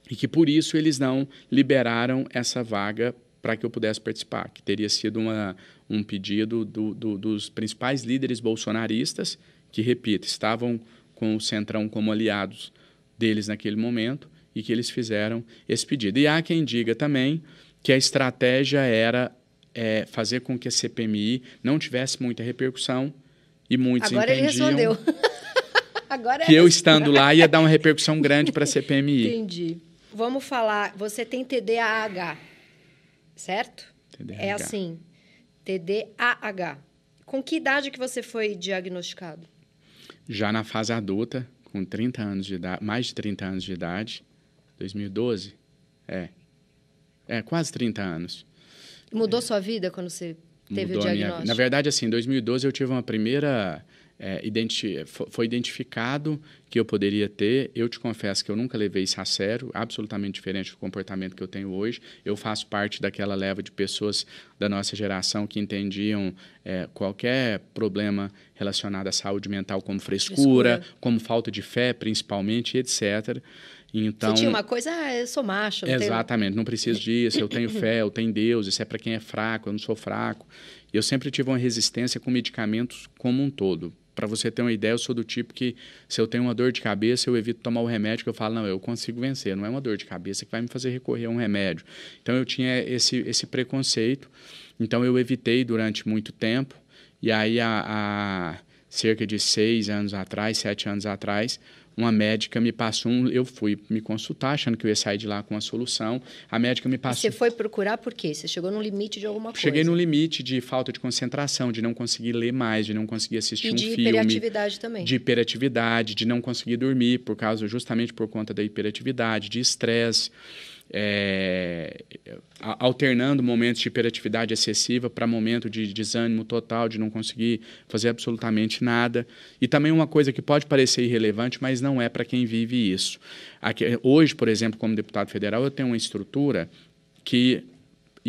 e que por isso eles não liberaram essa vaga para que eu pudesse participar, que teria sido uma, um pedido do, do, dos principais líderes bolsonaristas, que, repito, estavam com o Centrão como aliados deles naquele momento, e que eles fizeram esse pedido. E há quem diga também que a estratégia era é, fazer com que a CPMI não tivesse muita repercussão e muitos Agora entendiam. Ele respondeu. [LAUGHS] Agora que eu estando lá ia dar uma repercussão grande para a CPMI. [LAUGHS] Entendi. Vamos falar, você tem TDAH, certo? TDAH. É assim, TDAH. Com que idade que você foi diagnosticado? Já na fase adulta, com 30 anos de idade, mais de 30 anos de idade. 2012? É. É, quase 30 anos. Mudou é. sua vida quando você teve Mudou o diagnóstico? Minha... Na verdade, assim, em 2012 eu tive uma primeira... É, identi... Foi identificado que eu poderia ter. Eu te confesso que eu nunca levei isso a sério, absolutamente diferente do comportamento que eu tenho hoje. Eu faço parte daquela leva de pessoas da nossa geração que entendiam é, qualquer problema relacionado à saúde mental como frescura, frescura, como falta de fé, principalmente, etc., então, Sentir uma coisa, ah, eu sou macho. Não exatamente, tenho... não preciso disso, eu tenho fé, eu tenho Deus, isso é para quem é fraco, eu não sou fraco. Eu sempre tive uma resistência com medicamentos como um todo. Para você ter uma ideia, eu sou do tipo que se eu tenho uma dor de cabeça, eu evito tomar o remédio, que eu falo, não, eu consigo vencer, não é uma dor de cabeça que vai me fazer recorrer a um remédio. Então eu tinha esse, esse preconceito, então eu evitei durante muito tempo, e aí há cerca de seis anos atrás, sete anos atrás, uma médica me passou um. Eu fui me consultar, achando que eu ia sair de lá com uma solução. A médica me passou. E você foi procurar por quê? Você chegou no limite de alguma coisa? Cheguei no limite de falta de concentração, de não conseguir ler mais, de não conseguir assistir e um filme. De hiperatividade também. De hiperatividade, de não conseguir dormir, por causa justamente por conta da hiperatividade, de estresse é, alternando momentos de hiperatividade excessiva para momento de desânimo total, de não conseguir fazer absolutamente nada. E também uma coisa que pode parecer irrelevante, mas não é para quem vive isso. Aqui, hoje, por exemplo, como deputado federal, eu tenho uma estrutura que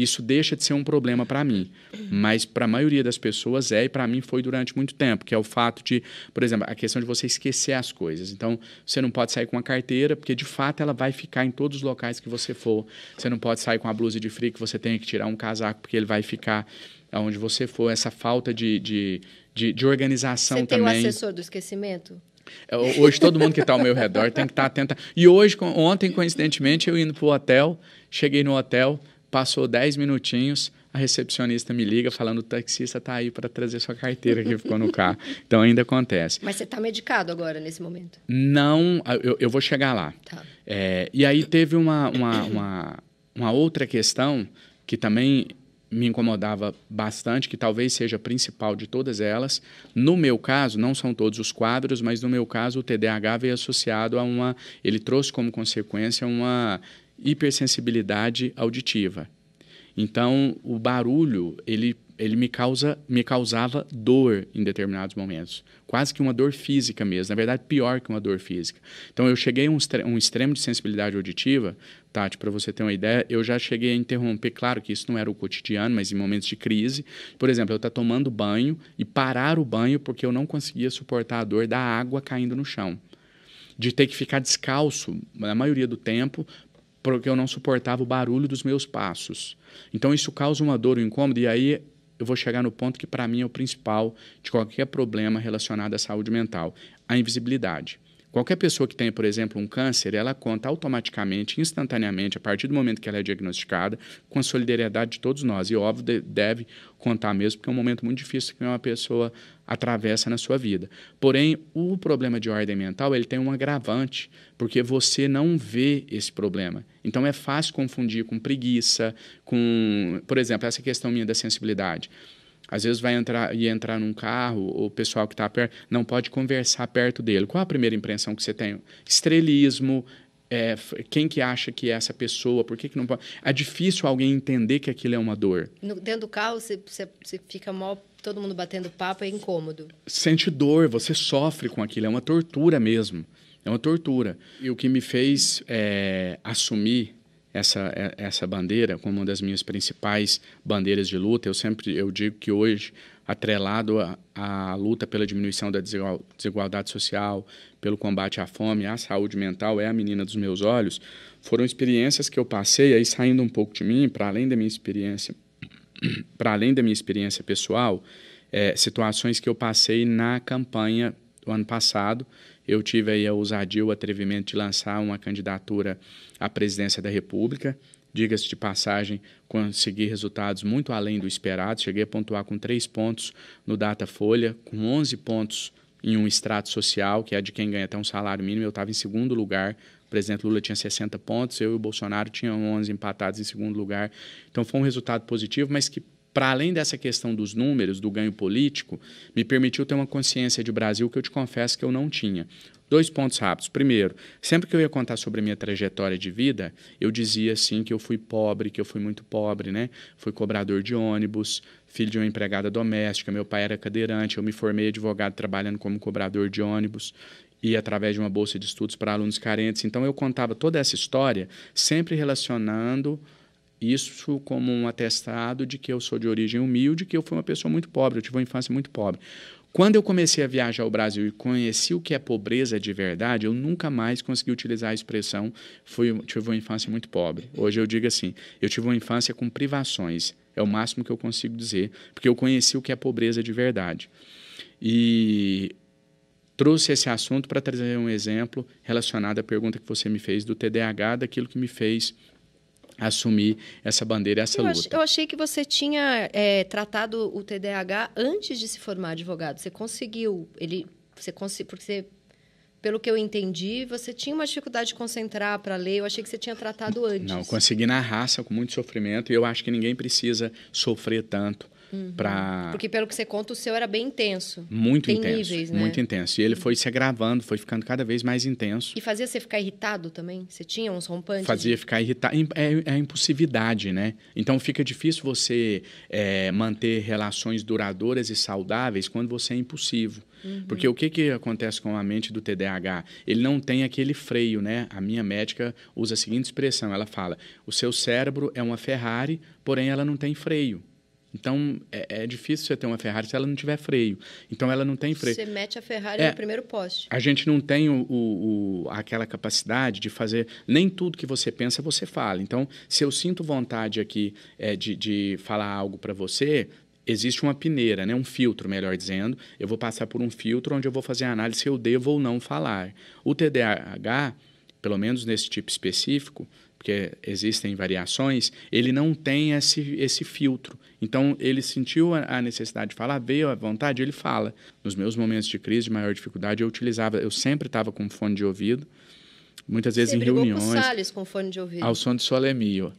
isso deixa de ser um problema para mim. Mas para a maioria das pessoas é, e para mim foi durante muito tempo, que é o fato de, por exemplo, a questão de você esquecer as coisas. Então, você não pode sair com a carteira, porque de fato ela vai ficar em todos os locais que você for. Você não pode sair com a blusa de frio, que você tem que tirar um casaco, porque ele vai ficar aonde você for. Essa falta de, de, de, de organização você também. Você tem o assessor do esquecimento? É, hoje todo mundo que está ao meu redor tem que estar tá atento. E hoje, ontem, coincidentemente, eu indo para o hotel, cheguei no hotel, Passou 10 minutinhos, a recepcionista me liga falando: o taxista tá aí para trazer sua carteira que ficou no carro. Então ainda acontece. Mas você está medicado agora nesse momento? Não, eu, eu vou chegar lá. Tá. É, e aí teve uma, uma, uma, uma outra questão que também me incomodava bastante, que talvez seja a principal de todas elas. No meu caso, não são todos os quadros, mas no meu caso, o TDAH veio associado a uma. Ele trouxe como consequência uma hipersensibilidade auditiva. Então, o barulho, ele, ele me, causa, me causava dor em determinados momentos. Quase que uma dor física mesmo. Na verdade, pior que uma dor física. Então, eu cheguei a um, um extremo de sensibilidade auditiva, Tati, para você ter uma ideia, eu já cheguei a interromper. Claro que isso não era o cotidiano, mas em momentos de crise. Por exemplo, eu estar tá tomando banho e parar o banho porque eu não conseguia suportar a dor da água caindo no chão de ter que ficar descalço na maioria do tempo porque eu não suportava o barulho dos meus passos. Então isso causa uma dor, um incômodo, e aí eu vou chegar no ponto que para mim é o principal de qualquer problema relacionado à saúde mental, a invisibilidade. Qualquer pessoa que tenha, por exemplo, um câncer, ela conta automaticamente, instantaneamente, a partir do momento que ela é diagnosticada, com a solidariedade de todos nós. E, óbvio, deve contar mesmo, porque é um momento muito difícil que uma pessoa atravessa na sua vida. Porém, o problema de ordem mental, ele tem um agravante, porque você não vê esse problema. Então, é fácil confundir com preguiça, com... Por exemplo, essa questão minha da sensibilidade. Às vezes vai entrar e entrar num carro, o pessoal que está perto não pode conversar perto dele. Qual a primeira impressão que você tem? Estrelismo, é, quem que acha que é essa pessoa, por que, que não pode. É difícil alguém entender que aquilo é uma dor. No, dentro do carro, você, fica mal, todo mundo batendo papo, é incômodo. Sente dor, você sofre com aquilo, é uma tortura mesmo. É uma tortura. E o que me fez é, assumir essa, é, essa bandeira como uma das minhas principais bandeiras de luta. Eu sempre eu digo que hoje, atrelado à luta pela diminuição da desigualdade social, pelo combate à fome, à saúde mental, é a menina dos meus olhos, foram experiências que eu passei, aí saindo um pouco de mim, para além da minha experiência, [CLEARS THROAT] para além da minha experiência pessoal, é, situações que eu passei na campanha do ano passado, eu tive aí a ousadia, o atrevimento de lançar uma candidatura à presidência da República. Diga-se de passagem, consegui resultados muito além do esperado. Cheguei a pontuar com três pontos no Datafolha, com 11 pontos em um extrato social, que é de quem ganha até um salário mínimo. Eu estava em segundo lugar. O presidente Lula tinha 60 pontos, eu e o Bolsonaro tinham 11 empatados em segundo lugar. Então foi um resultado positivo, mas que para além dessa questão dos números, do ganho político, me permitiu ter uma consciência de Brasil que eu te confesso que eu não tinha. Dois pontos rápidos. Primeiro, sempre que eu ia contar sobre a minha trajetória de vida, eu dizia assim que eu fui pobre, que eu fui muito pobre, né? Fui cobrador de ônibus, filho de uma empregada doméstica, meu pai era cadeirante, eu me formei advogado trabalhando como cobrador de ônibus e através de uma bolsa de estudos para alunos carentes. Então eu contava toda essa história sempre relacionando isso como um atestado de que eu sou de origem humilde, que eu fui uma pessoa muito pobre, eu tive uma infância muito pobre. Quando eu comecei a viajar ao Brasil e conheci o que é pobreza de verdade, eu nunca mais consegui utilizar a expressão fui, tive uma infância muito pobre. Hoje eu digo assim, eu tive uma infância com privações. É o máximo que eu consigo dizer, porque eu conheci o que é pobreza de verdade. E trouxe esse assunto para trazer um exemplo relacionado à pergunta que você me fez do TDAH, daquilo que me fez assumir essa bandeira, essa eu luta. eu achei que você tinha é, tratado o TDAH antes de se formar advogado. Você conseguiu, ele, você conseguiu, porque você, pelo que eu entendi, você tinha uma dificuldade de concentrar para ler. Eu achei que você tinha tratado antes. Não, consegui na raça, com muito sofrimento. E eu acho que ninguém precisa sofrer tanto Uhum. Pra... Porque pelo que você conta, o seu era bem intenso. Muito Tem intenso. Níveis, né? Muito intenso. E ele foi se agravando, foi ficando cada vez mais intenso. E fazia você ficar irritado também? Você tinha uns rompantes? Fazia de... ficar irritado. É, é, a impulsividade, né? Então fica difícil você é, manter relações duradouras e saudáveis quando você é impulsivo. Uhum. Porque o que, que acontece com a mente do TDAH? Ele não tem aquele freio, né? A minha médica usa a seguinte expressão: ela fala, o seu cérebro é uma Ferrari, porém ela não tem freio. Então, é, é, difícil você ter uma Ferrari se ela não tiver freio. Então, ela não tem freio. Você mete a Ferrari é, no primeiro poste. A gente não tem o, o, o, aquela capacidade de fazer... Nem tudo que você pensa, você fala. Então, se eu sinto vontade aqui é, de, de falar algo para você, existe uma peneira, né? um filtro, melhor dizendo. Eu vou passar por um filtro onde eu vou fazer a análise se eu devo ou não falar. O TDAH, pelo menos nesse tipo específico, porque existem variações, ele não tem esse, esse filtro. Então, ele sentiu a necessidade de falar, veio a vontade, ele fala. Nos meus momentos de crise, de maior dificuldade, eu utilizava, eu sempre estava com fone de ouvido, muitas vezes Você em reuniões. Com Salles com fone de ouvido. Ao som de Solemio.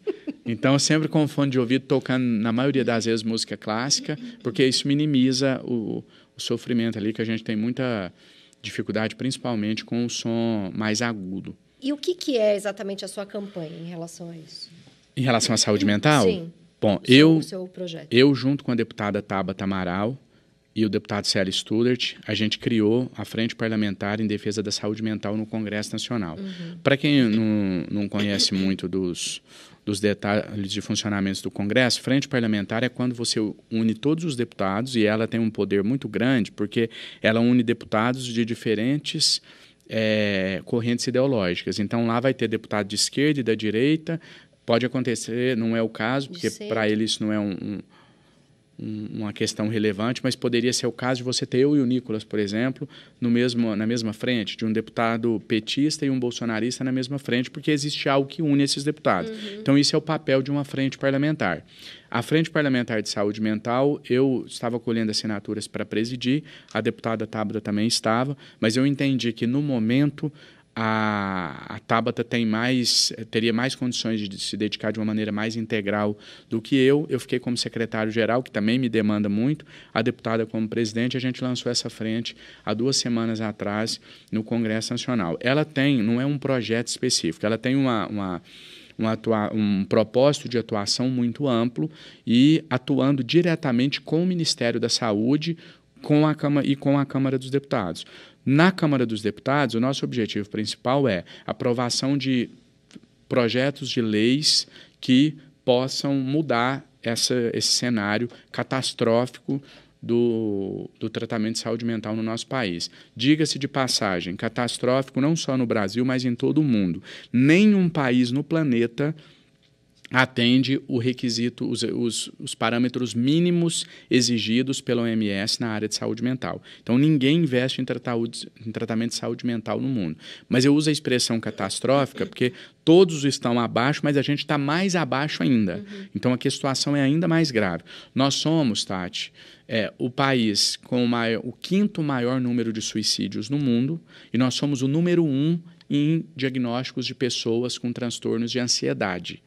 então, sempre com fone de ouvido, tocando, na maioria das vezes, música clássica, porque isso minimiza o, o sofrimento ali, que a gente tem muita dificuldade, principalmente com o som mais agudo. E o que, que é exatamente a sua campanha em relação a isso? Em relação à saúde mental? Sim. Bom, seu, eu, eu junto com a deputada Tabata Amaral e o deputado Célio Studert, a gente criou a Frente Parlamentar em Defesa da Saúde Mental no Congresso Nacional. Uhum. Para quem não, não conhece muito dos, dos detalhes de funcionamento do Congresso, frente parlamentar é quando você une todos os deputados e ela tem um poder muito grande, porque ela une deputados de diferentes é, correntes ideológicas. Então, lá vai ter deputado de esquerda e da direita. Pode acontecer, não é o caso, porque para ele isso não é um, um um, uma questão relevante, mas poderia ser o caso de você ter eu e o Nicolas, por exemplo, no mesmo, na mesma frente, de um deputado petista e um bolsonarista na mesma frente, porque existe algo que une esses deputados. Uhum. Então, isso é o papel de uma frente parlamentar. A Frente Parlamentar de Saúde Mental, eu estava colhendo assinaturas para presidir, a deputada Tabata também estava, mas eu entendi que no momento a, a Tabata tem mais, teria mais condições de se dedicar de uma maneira mais integral do que eu. Eu fiquei como secretário-geral, que também me demanda muito, a deputada como presidente. A gente lançou essa frente há duas semanas atrás no Congresso Nacional. Ela tem, não é um projeto específico, ela tem uma, uma um, atua um propósito de atuação muito amplo e atuando diretamente com o Ministério da Saúde com a Câmara, e com a Câmara dos Deputados. Na Câmara dos Deputados, o nosso objetivo principal é aprovação de projetos de leis que possam mudar essa, esse cenário catastrófico do, do, tratamento de saúde mental no nosso país. Diga-se de passagem, catastrófico não só no Brasil, mas em todo o mundo. Nenhum país no planeta atende o requisito, os, os, os, parâmetros mínimos exigidos pela OMS na área de saúde mental. Então, ninguém investe em, em tratamento de saúde mental no mundo. Mas eu uso a expressão catastrófica porque todos estão abaixo, mas a gente está mais abaixo ainda. Uhum. Então, aqui a situação é ainda mais grave. Nós somos, Tati, é, o país com o, maior, o quinto maior número de suicídios no mundo e nós somos o número um em diagnósticos de pessoas com transtornos de ansiedade.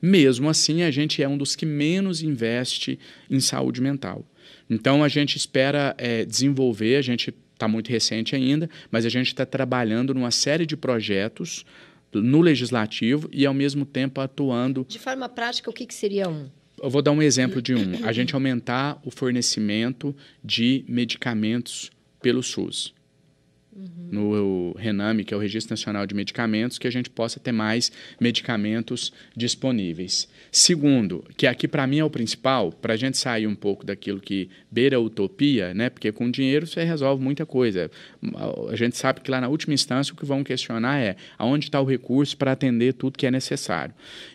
Mesmo assim, a gente é um dos que menos investe em saúde mental. Então, a gente espera é, desenvolver, a gente está muito recente ainda, mas a gente está trabalhando numa série de projetos no legislativo e, ao mesmo tempo, atuando. De forma prática, o que, que seria um? Eu vou dar um exemplo de um. A gente aumentar o fornecimento de medicamentos pelo SUS. Uhum. no RENAME, que é o Registro Nacional de Medicamentos, que a gente possa ter mais medicamentos disponíveis. Segundo, que aqui para mim é o principal, para a gente sair um pouco daquilo que beira a utopia, né? porque com dinheiro você resolve muita coisa. A gente sabe que lá na última instância o que vão questionar é aonde está o recurso para atender tudo que é necessário.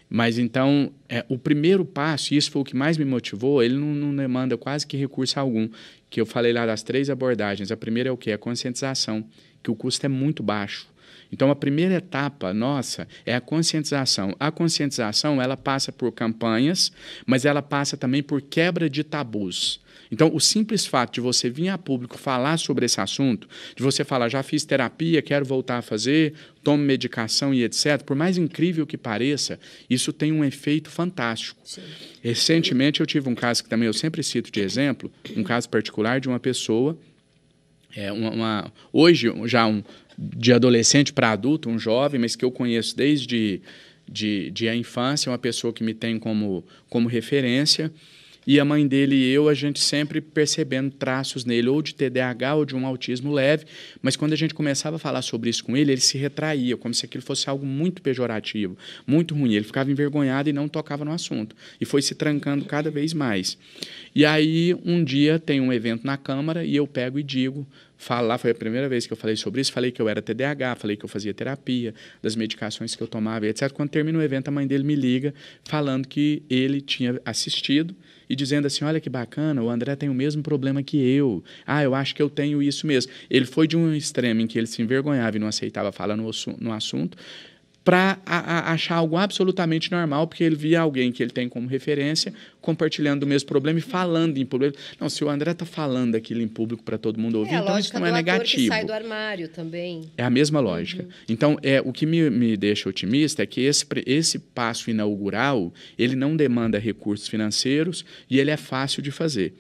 Mas então, é, o primeiro passo, e isso foi o que mais me motivou, ele não, não, demanda quase que recurso algum. Que eu falei lá das três abordagens. A primeira é o quê? A conscientização, que o custo é muito baixo. Então, a primeira etapa nossa é a conscientização. A conscientização, ela passa por campanhas, mas ela passa também por quebra de tabus. Então, o simples fato de você vir a público falar sobre esse assunto, de você falar, já fiz terapia, quero voltar a fazer, tomo medicação e etc., por mais incrível que pareça, isso tem um efeito fantástico. Sim. Recentemente, eu tive um caso que também eu sempre cito de exemplo, um caso particular de uma pessoa. É uma, uma hoje, já um, de adolescente para adulto, um jovem, mas que eu conheço desde de, de a infância, uma pessoa que me tem como, como referência. E a mãe dele e eu, a gente sempre percebendo traços nele, ou de TDAH ou de um autismo leve, mas quando a gente começava a falar sobre isso com ele, ele se retraía, como se aquilo fosse algo muito pejorativo, muito ruim. Ele ficava envergonhado e não tocava no assunto. E foi se trancando cada vez mais. E aí, um dia, tem um evento na Câmara e eu pego e digo falar, foi a primeira vez que eu falei sobre isso, falei que eu era TDAH, falei que eu fazia terapia, das medicações que eu tomava, etc. Quando termina o evento, a mãe dele me liga falando que ele tinha assistido e dizendo assim: olha que bacana, o André tem o mesmo problema que eu. Ah, eu acho que eu tenho isso mesmo. Ele foi de um extremo em que ele se envergonhava e não aceitava falar no, no assunto para achar algo absolutamente normal, porque ele via alguém que ele tem como referência compartilhando o mesmo problema e falando em público. Não, se o André está falando aquilo em público para todo mundo ouvir, é, então isso não é negativo. Que sai do armário também. É a mesma lógica. Uhum. Então, é o que me, me deixa otimista é que esse, esse passo inaugural ele não demanda recursos financeiros e ele é fácil de fazer.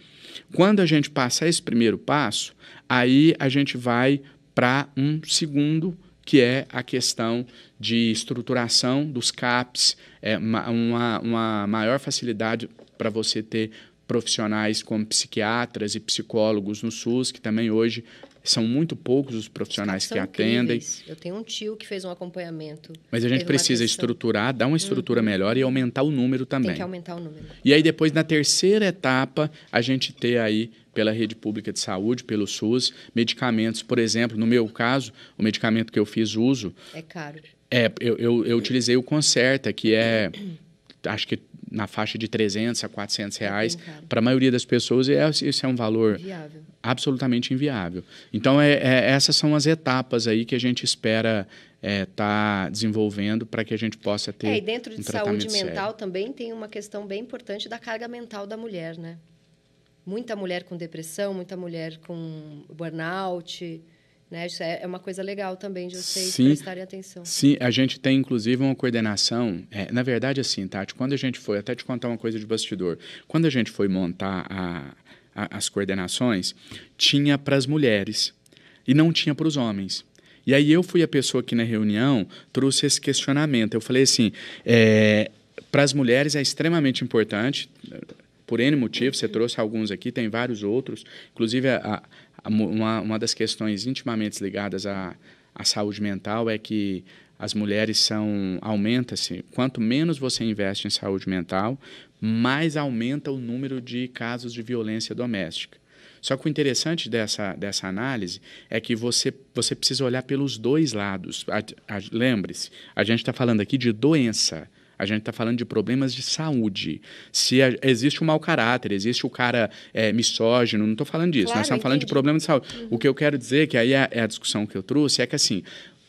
Quando a gente passa esse primeiro passo, aí a gente vai para um segundo passo que é a questão de estruturação dos CAPs, é uma, uma maior facilidade para você ter profissionais como psiquiatras e psicólogos no SUS, que também hoje são muito poucos os profissionais os que atendem. Incríveis. Eu tenho um tio que fez um acompanhamento. Mas a gente precisa estruturar, dar uma estrutura uhum. melhor e aumentar o número também. Tem que aumentar o número. E aí depois na terceira etapa a gente ter aí pela rede pública de saúde, pelo SUS. Medicamentos, por exemplo, no meu caso, o medicamento que eu fiz uso. É caro. É, eu, eu, eu utilizei o Concerta, que é, acho que na faixa de 300 a 400 é reais. É Para a maioria das pessoas, é, isso é um valor inviável. absolutamente inviável. Então, é, é, essas são as etapas aí que a gente espera estar é, tá desenvolvendo para que a gente possa ter. É, e dentro de um saúde mental sério. também tem uma questão bem importante da carga mental da mulher, né? muita mulher com depressão, muita mulher com burnout. Né? Isso é, é uma coisa legal também de vocês sim, prestarem atenção. Sim, a gente tem inclusive uma coordenação. É, na verdade, assim, Tati, quando a gente foi, até te contar uma coisa de bastidor, quando a gente foi montar a, a, as coordenações, tinha para as mulheres e não tinha para os homens. E aí eu fui a pessoa que na reunião trouxe esse questionamento. Eu falei assim, é, para as mulheres é extremamente importante por N motivos, você trouxe alguns aqui, tem vários outros, inclusive a, a, uma, uma das questões intimamente ligadas à, à saúde mental é que as mulheres são aumenta-se quanto menos você investe em saúde mental mais aumenta o número de casos de violência doméstica só que o interessante dessa, dessa análise é que você, você precisa olhar pelos dois lados. Lembre-se, a gente está falando aqui de doença. A gente está falando de problemas de saúde. Se a, existe um mau caráter, existe o cara é, misógino, não estou falando disso. Claro, nós estamos falando de problemas de saúde. Uhum. O que eu quero dizer, que aí é, é a discussão que eu trouxe, é que assim,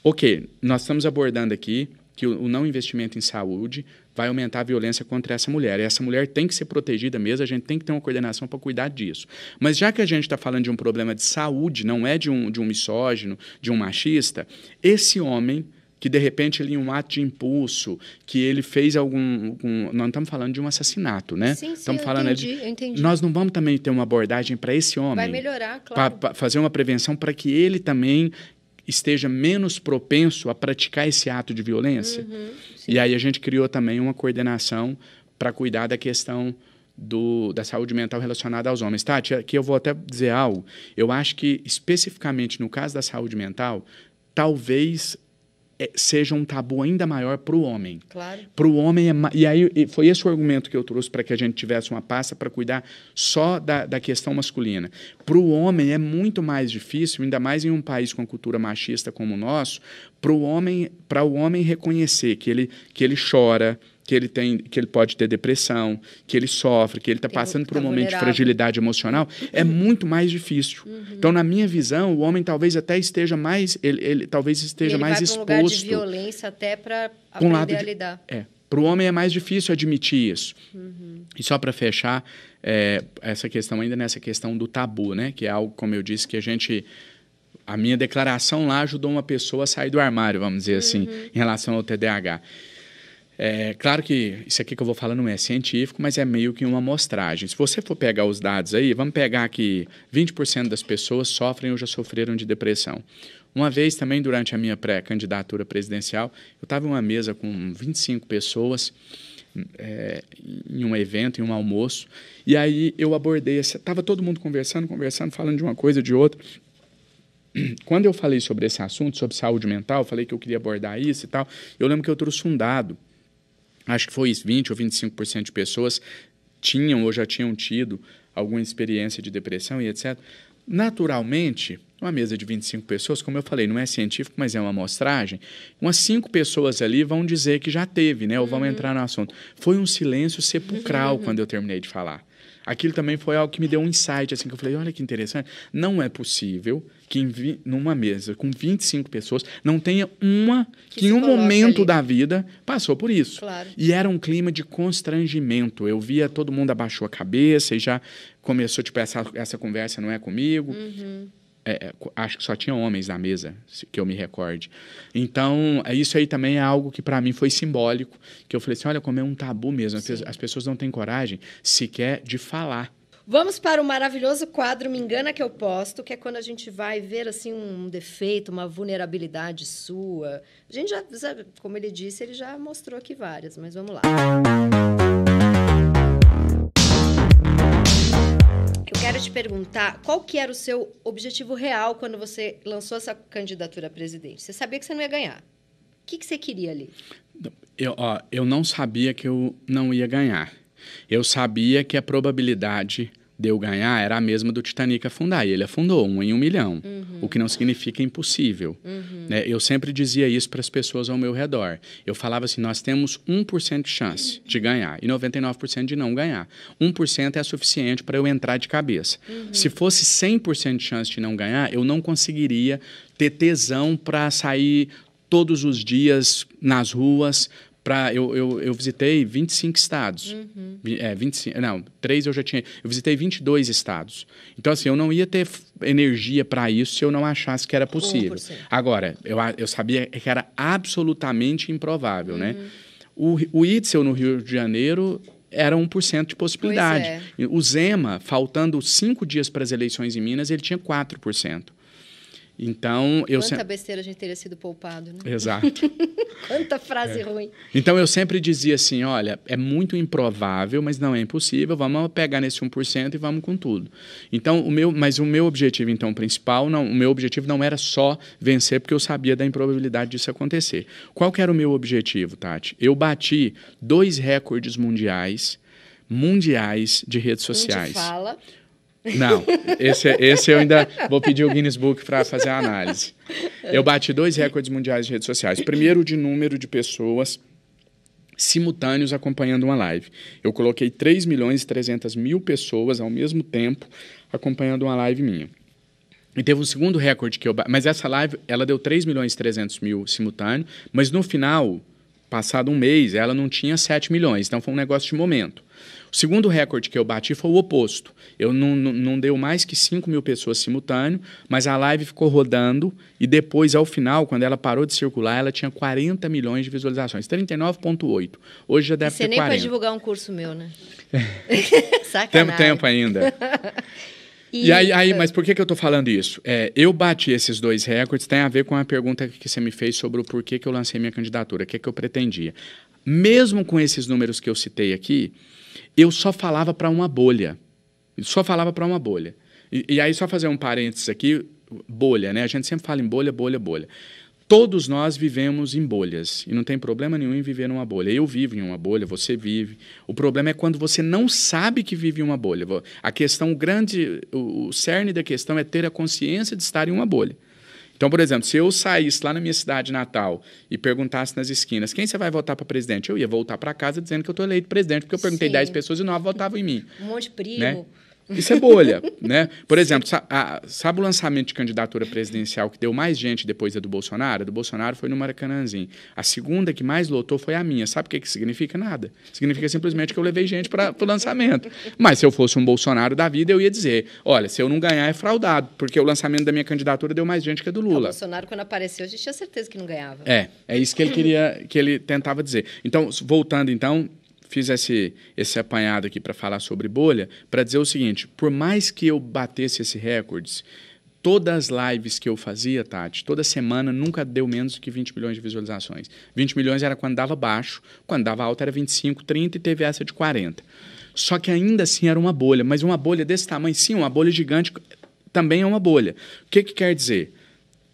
ok, nós estamos abordando aqui que o, o não investimento em saúde vai aumentar a violência contra essa mulher. E essa mulher tem que ser protegida mesmo, a gente tem que ter uma coordenação para cuidar disso. Mas já que a gente está falando de um problema de saúde, não é de um, de um misógino, de um machista, esse homem que de repente ele em um ato de impulso, que ele fez algum, algum nós não estamos falando de um assassinato, né? Sim, sim, estamos falando entendi, de, entendi. Nós não vamos também ter uma abordagem para esse homem. Vai melhorar, claro. Para fazer uma prevenção para que ele também esteja menos propenso a praticar esse ato de violência. Uhum, e aí a gente criou também uma coordenação para cuidar da questão do, da saúde mental relacionada aos homens. Tati, aqui eu vou até dizer algo. Eu acho que, especificamente no caso da saúde mental, talvez é, seja um tabu ainda maior para o homem. Claro. Para o homem é e aí e foi esse o argumento que eu trouxe para que a gente tivesse uma pasta para cuidar só da, da questão masculina. Para o homem é muito mais difícil, ainda mais em um país com a cultura machista como o nosso, para o homem para o homem reconhecer que ele que ele chora, que ele tem, que ele pode ter depressão, que ele sofre, que ele está passando tá por um tá momento vulnerável. de fragilidade emocional, é muito mais difícil. Uhum. Então, na minha visão, o homem talvez até esteja mais, ele, ele talvez esteja ele mais vai exposto. Um lugar de violência até para aprender um lado de, a lidar. É. Para o homem é mais difícil admitir isso. Uhum. E só para fechar é, essa questão ainda nessa questão do tabu, né? Que é algo, como eu disse, que a gente a minha declaração lá ajudou uma pessoa a sair do armário, vamos dizer assim, uhum. em relação ao TDAH. É, claro que isso aqui que eu vou falar não é científico, mas é meio que uma amostragem. Se você for pegar os dados aí, vamos pegar que 20% das pessoas sofrem ou já sofreram de depressão. Uma vez também, durante a minha pré-candidatura presidencial, eu estava em uma mesa com 25 pessoas, é, em um evento, em um almoço, e aí eu abordei, estava todo mundo conversando, conversando, falando de uma coisa, de outra, quando eu falei sobre esse assunto, sobre saúde mental, falei que eu queria abordar isso e tal, eu lembro que eu trouxe um dado acho que foi 20 ou 25% de pessoas tinham ou já tinham tido alguma experiência de depressão e etc. Naturalmente, uma mesa de 25 pessoas, como eu falei, não é científico, mas é uma amostragem. Umas cinco pessoas ali vão dizer que já teve, né? Ou vão uhum. entrar no assunto. Foi um silêncio sepulcral uhum. quando eu terminei de falar aquilo também foi algo que me deu um insight, assim, que eu falei, olha que interessante, não é possível que em numa mesa com 25 pessoas não tenha uma que, que em um momento ali. da vida passou por isso. Claro. E era um clima de constrangimento. Eu via todo mundo abaixou a cabeça e já começou, tipo, essa, essa conversa não é comigo. Uhum. É, é acho que só tinha homens na mesa, que eu me recorde. Então, é, isso aí também é algo que para mim foi simbólico, que eu falei assim, olha como é um tabu mesmo, as pessoas não têm coragem sequer de falar. Vamos para o maravilhoso quadro Me Engana Que Eu Posto, que é quando a gente vai ver assim um defeito, uma vulnerabilidade sua. A gente já, como ele disse, ele já mostrou aqui várias, mas vamos lá. Música quero te perguntar qual que era o seu objetivo real quando você lançou essa candidatura a presidente. Você sabia que você não ia ganhar. O que, que você queria ali? Eu, ó, eu não sabia que eu não ia ganhar. Eu sabia que a probabilidade de eu ganhar era a mesma do Titanic afundar. E ele afundou, um em um milhão. Uhum. O que não significa impossível. Uhum. Né? Eu sempre dizia isso para as pessoas ao meu redor. Eu falava assim: nós temos 1% de chance de ganhar e 99% de não ganhar. 1% é suficiente para eu entrar de cabeça. Uhum. Se fosse 100% de chance de não ganhar, eu não conseguiria ter tesão para sair todos os dias nas ruas para eu, eu, eu visitei 25 estados. Uhum. É, 25, não, três eu já tinha. Eu visitei 22 estados. Então, assim, eu não ia ter energia para isso se eu não achasse que era possível. Agora, eu, eu sabia que era absolutamente improvável, né? uhum. né? O, o Itzel, no Rio de Janeiro, era 1% de possibilidade. É. O Zema, faltando cinco dias para as eleições em Minas, ele tinha 4%. Então, eu Quanta se... besteira a gente teria sido poupado, né? Exato. [LAUGHS] Quanta frase é. ruim. Então, eu sempre dizia assim, olha, é muito improvável, mas não é impossível, vamos pegar nesse 1% e vamos com tudo. Então, o meu, mas o meu objetivo, então, principal, não, o meu objetivo não era só vencer, porque eu sabia da improbabilidade disso acontecer. Qual que era o meu objetivo, Tati? Eu bati dois recordes mundiais, mundiais de redes sociais. gente fala não, esse, é, esse eu ainda vou pedir o Guinness Book para fazer a análise. Eu bati dois recordes mundiais de redes sociais. Primeiro, de número de pessoas simultâneos acompanhando uma live. Eu coloquei 3 milhões e 300 mil pessoas ao mesmo tempo acompanhando uma live minha. E teve um segundo recorde que eu... Mas essa live, ela deu 3 milhões e 300 mil simultâneo, mas no final, passado um mês, ela não tinha 7 milhões. Então, foi um negócio de momento. O segundo recorde que eu bati foi o oposto. Eu não, não, deu mais que 5 mil pessoas simultâneo, mas a live ficou rodando e depois, ao final, quando ela parou de circular, ela tinha 40 milhões de visualizações. 39,8. Hoje já deve ter 40. Você nem pode divulgar um curso meu, né? [LAUGHS] Sacanagem. Temos tempo ainda. E, [LAUGHS] e aí, aí, mas por que, que eu estou falando isso? É, eu bati esses dois recordes, tem a ver com a pergunta que você me fez sobre o porquê que eu lancei minha candidatura, o que, que eu pretendia. Mesmo com esses números que eu citei aqui, eu só falava para uma bolha. só falava para uma bolha. E, e, aí, só fazer um parênteses aqui: bolha, né? A gente sempre fala em bolha, bolha, bolha. Todos nós vivemos em bolhas e não tem problema nenhum em viver numa bolha. Eu vivo em uma bolha, você vive. O problema é quando você não sabe que vive em uma bolha. A questão grande, o, o cerne da questão é ter a consciência de estar em uma bolha. Então, por exemplo, se eu saísse lá na minha cidade natal e perguntasse nas esquinas quem você vai votar para presidente, eu ia voltar para casa dizendo que eu estou eleito presidente, porque eu perguntei 10 pessoas e 9 votavam em mim. Um monte de primo. Né? Isso é bolha, né? Por exemplo, a, sabe o lançamento de candidatura presidencial que deu mais gente depois da é do Bolsonaro? A do Bolsonaro foi no Maracanãzinho. A segunda que mais lotou foi a minha. Sabe o que, que significa? Nada. Significa simplesmente que eu levei gente para o lançamento. Mas se eu fosse um Bolsonaro da vida, eu ia dizer, olha, se eu não ganhar é fraudado, porque o lançamento da minha candidatura deu mais gente que a do Lula. O Bolsonaro, quando apareceu, a gente tinha certeza que não ganhava. É, é isso que ele queria, que ele tentava dizer. Então, voltando então, fiz esse, esse apanhado aqui para falar sobre bolha, para dizer o seguinte: por mais que eu batesse esse recorde, todas as lives que eu fazia, Tati, toda semana nunca deu menos que 20 milhões de visualizações. 20 milhões era quando dava baixo, quando dava alto era 25, 30 e teve essa de 40. Só que ainda assim era uma bolha, mas uma bolha desse tamanho, sim, uma bolha gigante também é uma bolha. O que, que quer dizer?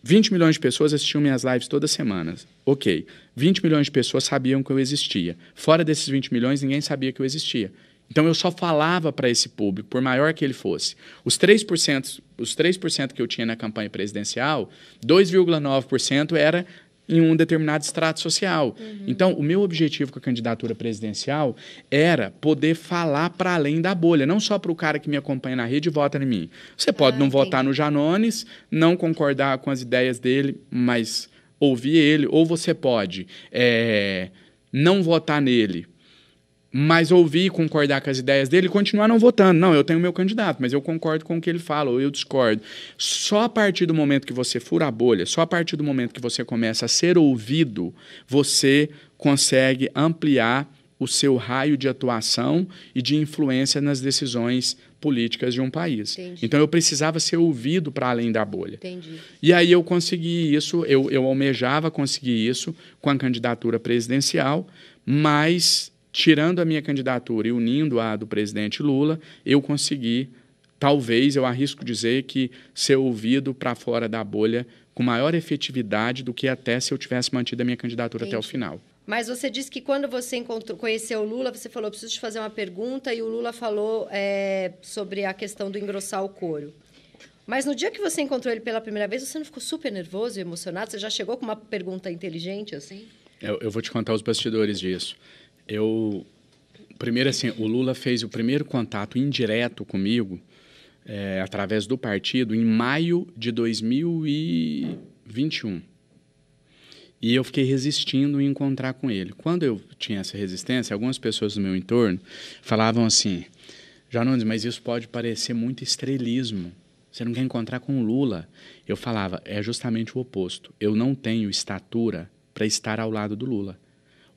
20 milhões de pessoas assistiam minhas lives todas as semanas. Ok. 20 milhões de pessoas sabiam que eu existia. Fora desses 20 milhões, ninguém sabia que eu existia. Então eu só falava para esse público, por maior que ele fosse. Os 3%, os 3 que eu tinha na campanha presidencial, 2,9% era em um determinado extrato social. Uhum. Então, o meu objetivo com a candidatura presidencial era poder falar para além da bolha, não só para o cara que me acompanha na rede e vota em mim. Você pode ah, não entendi. votar no Janones, não concordar com as ideias dele, mas ouvir ele, ou você pode é, não votar nele mas ouvir e concordar com as ideias dele e continuar não votando. Não, eu tenho meu candidato, mas eu concordo com o que ele fala, ou eu discordo. Só a partir do momento que você fura a bolha, só a partir do momento que você começa a ser ouvido, você consegue ampliar o seu raio de atuação e de influência nas decisões políticas de um país. Entendi. Então eu precisava ser ouvido para além da bolha. Entendi. E aí eu consegui isso, eu, eu almejava conseguir isso com a candidatura presidencial, mas tirando a minha candidatura e unindo a do presidente Lula, eu consegui, talvez, eu arrisco dizer que ser ouvido para fora da bolha com maior efetividade do que até se eu tivesse mantido a minha candidatura Entendi. até o final. Mas você disse que quando você conheceu o Lula, você falou, preciso te fazer uma pergunta, e o Lula falou é, sobre a questão do engrossar o couro. Mas no dia que você encontrou ele pela primeira vez, você não ficou super nervoso e emocionado? Você já chegou com uma pergunta inteligente assim? Eu, eu vou te contar os bastidores disso eu primeiro assim, o Lula fez o primeiro contato indireto comigo é, através do partido em maio de 2021. E eu fiquei resistindo em encontrar com ele. Quando eu tinha essa resistência, algumas pessoas do meu entorno falavam assim: Janones, mas isso pode parecer muito estrelismo. Você não quer encontrar com o Lula. Eu falava: é justamente o oposto. Eu não tenho estatura para estar ao lado do Lula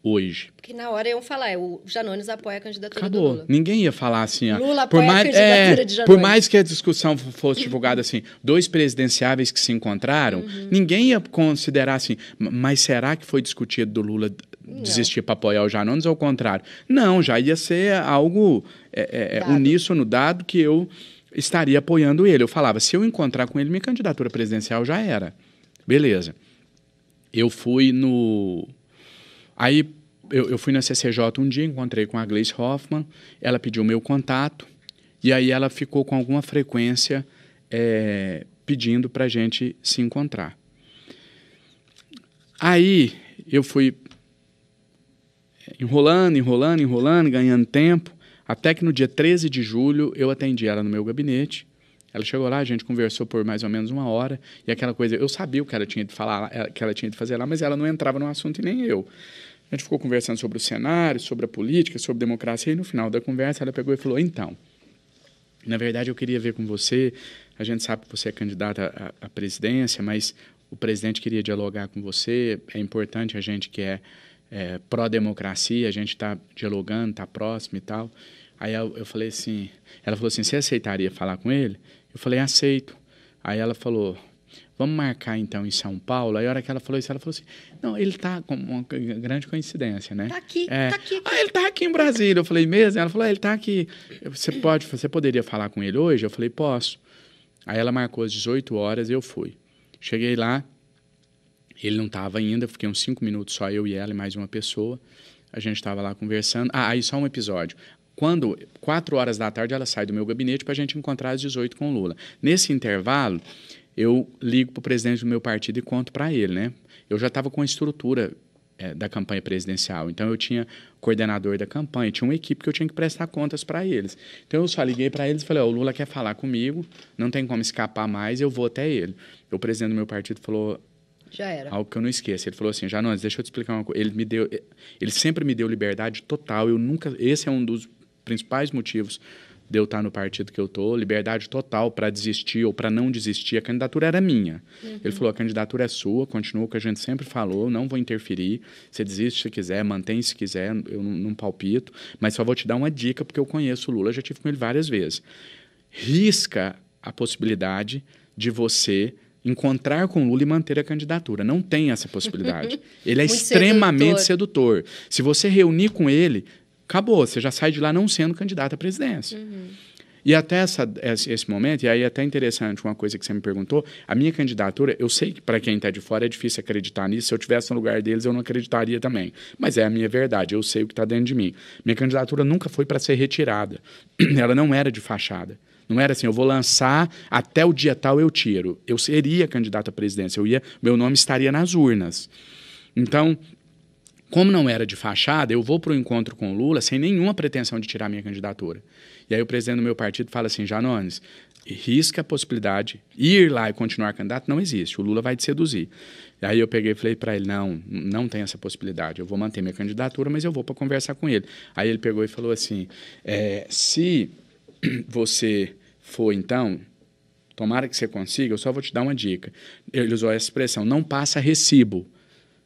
hoje. Porque na hora iam falar, é, o Janones apoia a candidatura Acabou. do Lula. Ninguém ia falar assim, Lula apoia mais, a candidatura é, de Janones. Por mais que a discussão fosse divulgada assim, dois presidenciáveis que se encontraram, uhum. ninguém ia considerar assim, mas será que foi discutido do Lula desistir para apoiar o Janones ou ao contrário? Não, já ia ser algo é, é, é, dado. uníssono dado que eu estaria apoiando ele. Eu falava, se eu encontrar com ele, minha candidatura presidencial já era. Beleza. Eu fui no Aí eu, eu fui na CCJ um dia, encontrei com a Gleice Hoffman, ela pediu meu contato, e aí ela ficou com alguma frequência é, pedindo para a gente se encontrar. Aí eu fui enrolando, enrolando, enrolando, ganhando tempo, até que no dia 13 de julho eu atendi ela no meu gabinete ela chegou lá, a gente conversou por mais ou menos uma hora, e aquela coisa, eu sabia o que ela tinha de falar, eh, que ela tinha de fazer lá, mas ela não entrava no assunto e nem eu. A gente ficou conversando sobre o cenário, sobre a política, sobre democracia, e no final da conversa ela pegou e falou: Então, na verdade eu queria ver com você, a gente sabe que você é candidata à, à presidência, mas o presidente queria dialogar com você, é importante a gente que é, é pró-democracia, a gente está dialogando, está próximo e tal. Aí eu, eu falei assim: Ela falou assim, você aceitaria falar com ele? Eu falei, aceito. Aí ela falou, vamos marcar então em São Paulo. Aí a hora que ela falou isso, ela falou assim: não, ele tá com uma grande coincidência, né? Tá aqui, é, tá aqui, aqui. Ah, ele tá aqui em Brasília. Eu falei, mesmo? Ela falou, ah, ele tá aqui. Você pode, você poderia falar com ele hoje? Eu falei, posso. Aí ela marcou às 18 horas e eu fui. Cheguei lá, ele não estava ainda, fiquei uns 5 minutos só eu e ela e mais uma pessoa. A gente estava lá conversando. Ah, aí só um episódio. Quando, quatro horas da tarde, ela sai do meu gabinete para a gente encontrar às 18 com o Lula. Nesse intervalo, eu ligo para o presidente do meu partido e conto para ele, né? Eu já estava com a estrutura é, da campanha presidencial, então eu tinha coordenador da campanha, tinha uma equipe que eu tinha que prestar contas para eles. Então eu só liguei para eles e falei: oh, o Lula quer falar comigo, não tem como escapar mais, eu vou até ele. O presidente do meu partido falou: já era. Algo que eu não esqueço. Ele falou assim: já não, deixa eu te explicar uma coisa. Ele me deu, ele sempre me deu liberdade total. Eu nunca, esse é um dos principais motivos de eu estar no partido que eu tô, liberdade total para desistir ou para não desistir. A candidatura era minha. Uhum. Ele falou: a candidatura é sua, continua o que a gente sempre falou, não vou interferir. Você desiste se quiser, mantém se quiser, eu não, não palpito, mas só vou te dar uma dica, porque eu conheço o Lula, já tive com ele várias vezes. Risca a possibilidade de você encontrar com Lula e manter a candidatura. Não tem essa possibilidade. [LAUGHS] Ele é Muito extremamente sedutor. sedutor. Se você reunir com ele, acabou, você já sai de lá não sendo candidato à presidência. Uhum. E até essa, esse, esse, momento, e aí é até interessante uma coisa que você me perguntou, a minha candidatura, eu sei que para quem está de fora é difícil acreditar nisso, se eu tivesse no lugar deles eu não acreditaria também, mas é a minha verdade, eu sei o que está dentro de mim. Minha candidatura nunca foi para ser retirada, [CLEARS THROAT] ela não era de fachada. Não era assim, eu vou lançar até o dia tal eu tiro. Eu seria candidato à presidência, eu ia, meu nome estaria nas urnas. Então, como não era de fachada, eu vou para o encontro com o Lula sem nenhuma pretensão de tirar minha candidatura. E aí o presidente do meu partido fala assim, Janones, risca a possibilidade, ir lá e continuar candidato não existe, o Lula vai te seduzir. E aí eu peguei e falei para ele, não, não tem essa possibilidade, eu vou manter minha candidatura, mas eu vou para conversar com ele. Aí ele pegou e falou assim, é, se [CLEARS THROAT] você for então, tomara que você consiga, eu só vou te dar uma dica. Ele usou essa expressão, não passa recibo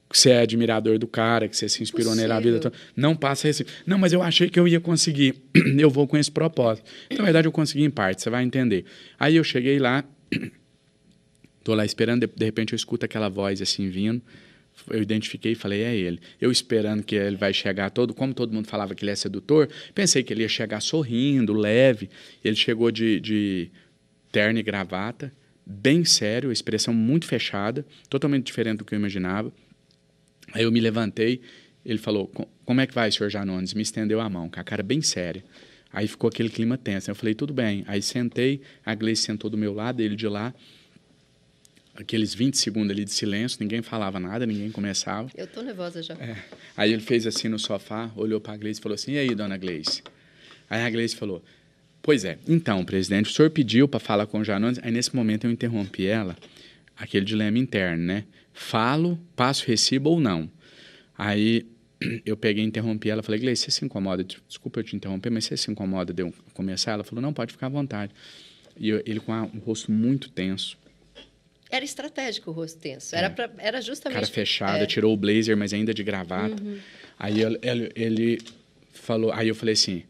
que você é admirador do cara, que você se inspirou nele a vida toda. Não passa esse. Não, mas eu achei que eu ia conseguir. [CLEARS THROAT] eu vou com esse propósito. Então, na verdade, eu consegui em parte, você vai entender. Aí eu cheguei lá, [CLEARS THROAT] tô lá esperando, de, de repente eu escuto aquela voz assim vindo. Eu identifiquei e falei, é ele. Eu esperando que ele vai chegar todo, como todo mundo falava que ele é sedutor, pensei que ele ia chegar sorrindo, leve. Ele chegou de, de terno e gravata, bem sério, expressão muito fechada, totalmente diferente do que eu imaginava. Aí eu me levantei, ele falou: Como é que vai, senhor Janones? Me estendeu a mão, com a cara bem séria. Aí ficou aquele clima tenso. Eu falei: Tudo bem. Aí sentei, a Gleice sentou do meu lado, ele de lá. Aqueles 20 segundos ali de silêncio, ninguém falava nada, ninguém começava. Eu tô nervosa já. É. Aí ele fez assim no sofá, olhou para a Gleice e falou assim: E aí, dona Gleice? Aí a Gleice falou: Pois é, então, presidente, o senhor pediu para falar com o Janones. Aí nesse momento eu interrompi ela, aquele dilema interno, né? falo, passo recibo ou não. Aí [CLEARS THROAT] eu peguei e interrompi ela, falei, Gleice, você se incomoda? Tipo, Desculpa eu te interromper, mas você se incomoda de eu começar? Ela falou, não, pode ficar à vontade. E eu, ele com um rosto muito tenso. Era estratégico o rosto tenso. Era, é. pra, era justamente... Cara fechada, é. tirou o blazer, mas ainda de gravata. Uhum. Aí ele, ele falou... Aí eu falei assim,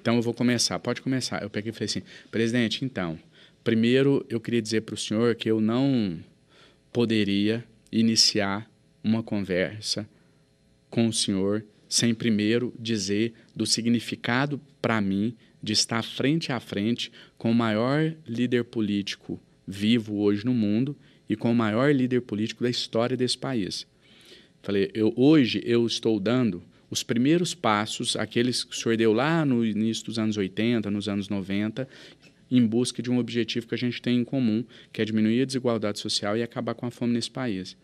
então eu vou começar, pode começar. Eu peguei e falei assim, presidente, então, primeiro eu queria dizer para o senhor que eu não poderia iniciar uma conversa com o Senhor sem primeiro dizer do significado para mim de estar frente a frente com o maior líder político vivo hoje no mundo e com o maior líder político da história desse país. Falei, eu, hoje eu estou dando os primeiros passos, aqueles que o senhor deu lá no início dos anos 80, nos anos 90, em busca de um objetivo que a gente tem em comum, que é diminuir a desigualdade social e acabar com a fome nesse país.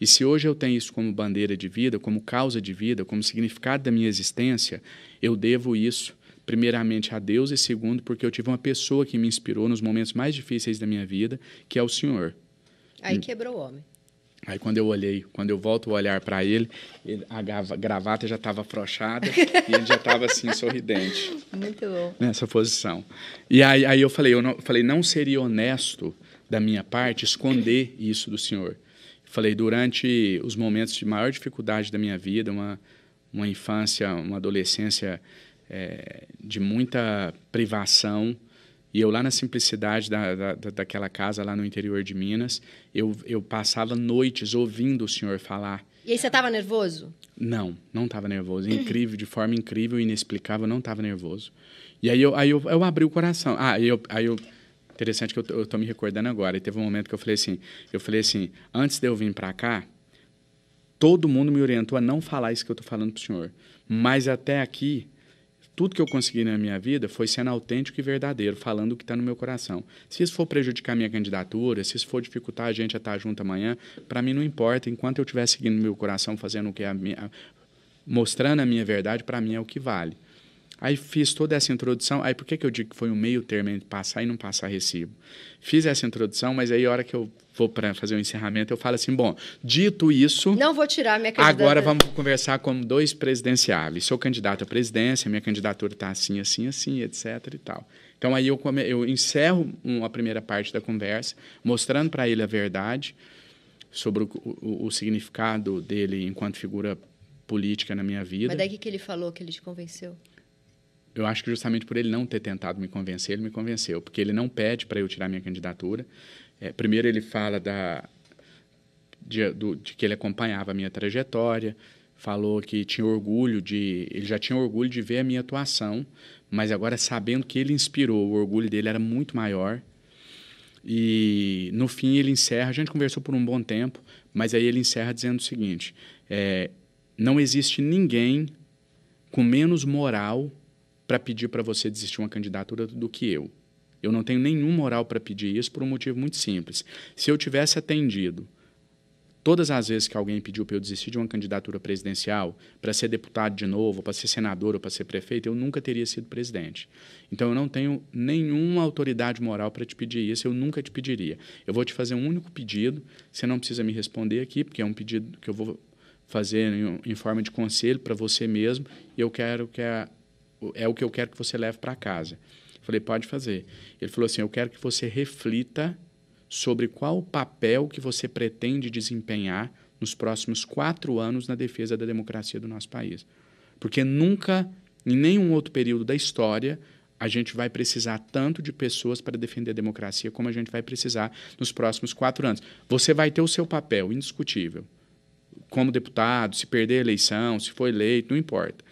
E se hoje eu tenho isso como bandeira de vida, como causa de vida, como significado da minha existência, eu devo isso primeiramente a Deus e segundo porque eu tive uma pessoa que me inspirou nos momentos mais difíceis da minha vida, que é o Senhor. Aí quebrou o homem. Aí quando eu olhei, quando eu volto o olhar para ele, ele, a gravata já estava afrouxada e ele já estava assim, [LAUGHS] sorridente. Muito bom. Nessa posição. E aí, aí eu falei, eu não, falei, não seria honesto da minha parte esconder isso do senhor. Falei, durante os momentos de maior dificuldade da minha vida, uma, uma infância, uma adolescência é, de muita privação, e eu lá na simplicidade da, da, daquela casa lá no interior de Minas, eu, eu passava noites ouvindo o senhor falar. E aí você estava nervoso? Não, não estava nervoso. Incrível, de forma incrível, inexplicável, não estava nervoso. E aí eu, aí eu, eu abri o coração. Ah, eu, aí eu interessante que eu, estou me recordando agora. E teve um momento que eu falei assim, eu falei assim, antes de eu vir para cá, todo mundo me orientou a não falar isso que eu estou falando para o senhor. Mas até aqui tudo que eu consegui na minha vida foi sendo autêntico e verdadeiro, falando o que está no meu coração. Se isso for prejudicar minha candidatura, se isso for dificultar a gente a estar tá junto amanhã, para mim não importa. Enquanto eu estiver seguindo meu coração, fazendo o que é a minha, mostrando a minha verdade, para mim é o que vale. Aí fiz toda essa introdução. Aí por que, que eu digo que foi um meio termo entre passar e não passar recibo? Fiz essa introdução, mas aí a hora que eu vou para fazer o um encerramento, eu falo assim: bom, dito isso. Não vou tirar minha candidatura. Agora vamos conversar como dois presidenciáveis. Sou candidato à presidência, minha candidatura está assim, assim, assim, etc. e tal. Então aí eu, come... eu encerro uma primeira parte da conversa, mostrando para ele a verdade sobre o, o, o significado dele enquanto figura política na minha vida. Mas daí que ele falou que ele te convenceu? eu acho que justamente por ele não ter tentado me convencer, ele me convenceu, porque ele não pede para eu tirar minha candidatura. É, primeiro ele fala da de, do, de, que ele acompanhava a minha trajetória, falou que tinha orgulho de ele já tinha orgulho de ver a minha atuação, mas agora sabendo que ele inspirou, o orgulho dele era muito maior. E no fim ele encerra. A gente conversou por um bom tempo, mas aí ele encerra dizendo o seguinte: é, não existe ninguém com menos moral para pedir para você desistir uma candidatura do que eu. Eu não tenho nenhum moral para pedir isso por um motivo muito simples. Se eu tivesse atendido todas as vezes que alguém pediu para eu desistir de uma candidatura presidencial, para ser deputado de novo, para ser senador ou para ser prefeito, eu nunca teria sido presidente. Então eu não tenho nenhuma autoridade moral para te pedir isso, eu nunca te pediria. Eu vou te fazer um único pedido, você não precisa me responder aqui, porque é um pedido que eu vou fazer em, em forma de conselho para você mesmo, e eu quero que a é o que eu quero que você leve para casa. Eu falei, pode fazer. Ele falou assim: eu quero que você reflita sobre qual o papel que você pretende desempenhar nos próximos quatro anos na defesa da democracia do nosso país. Porque nunca, em nenhum outro período da história, a gente vai precisar tanto de pessoas para defender a democracia como a gente vai precisar nos próximos quatro anos. Você vai ter o seu papel, indiscutível, como deputado, se perder a eleição, se for eleito, não importa.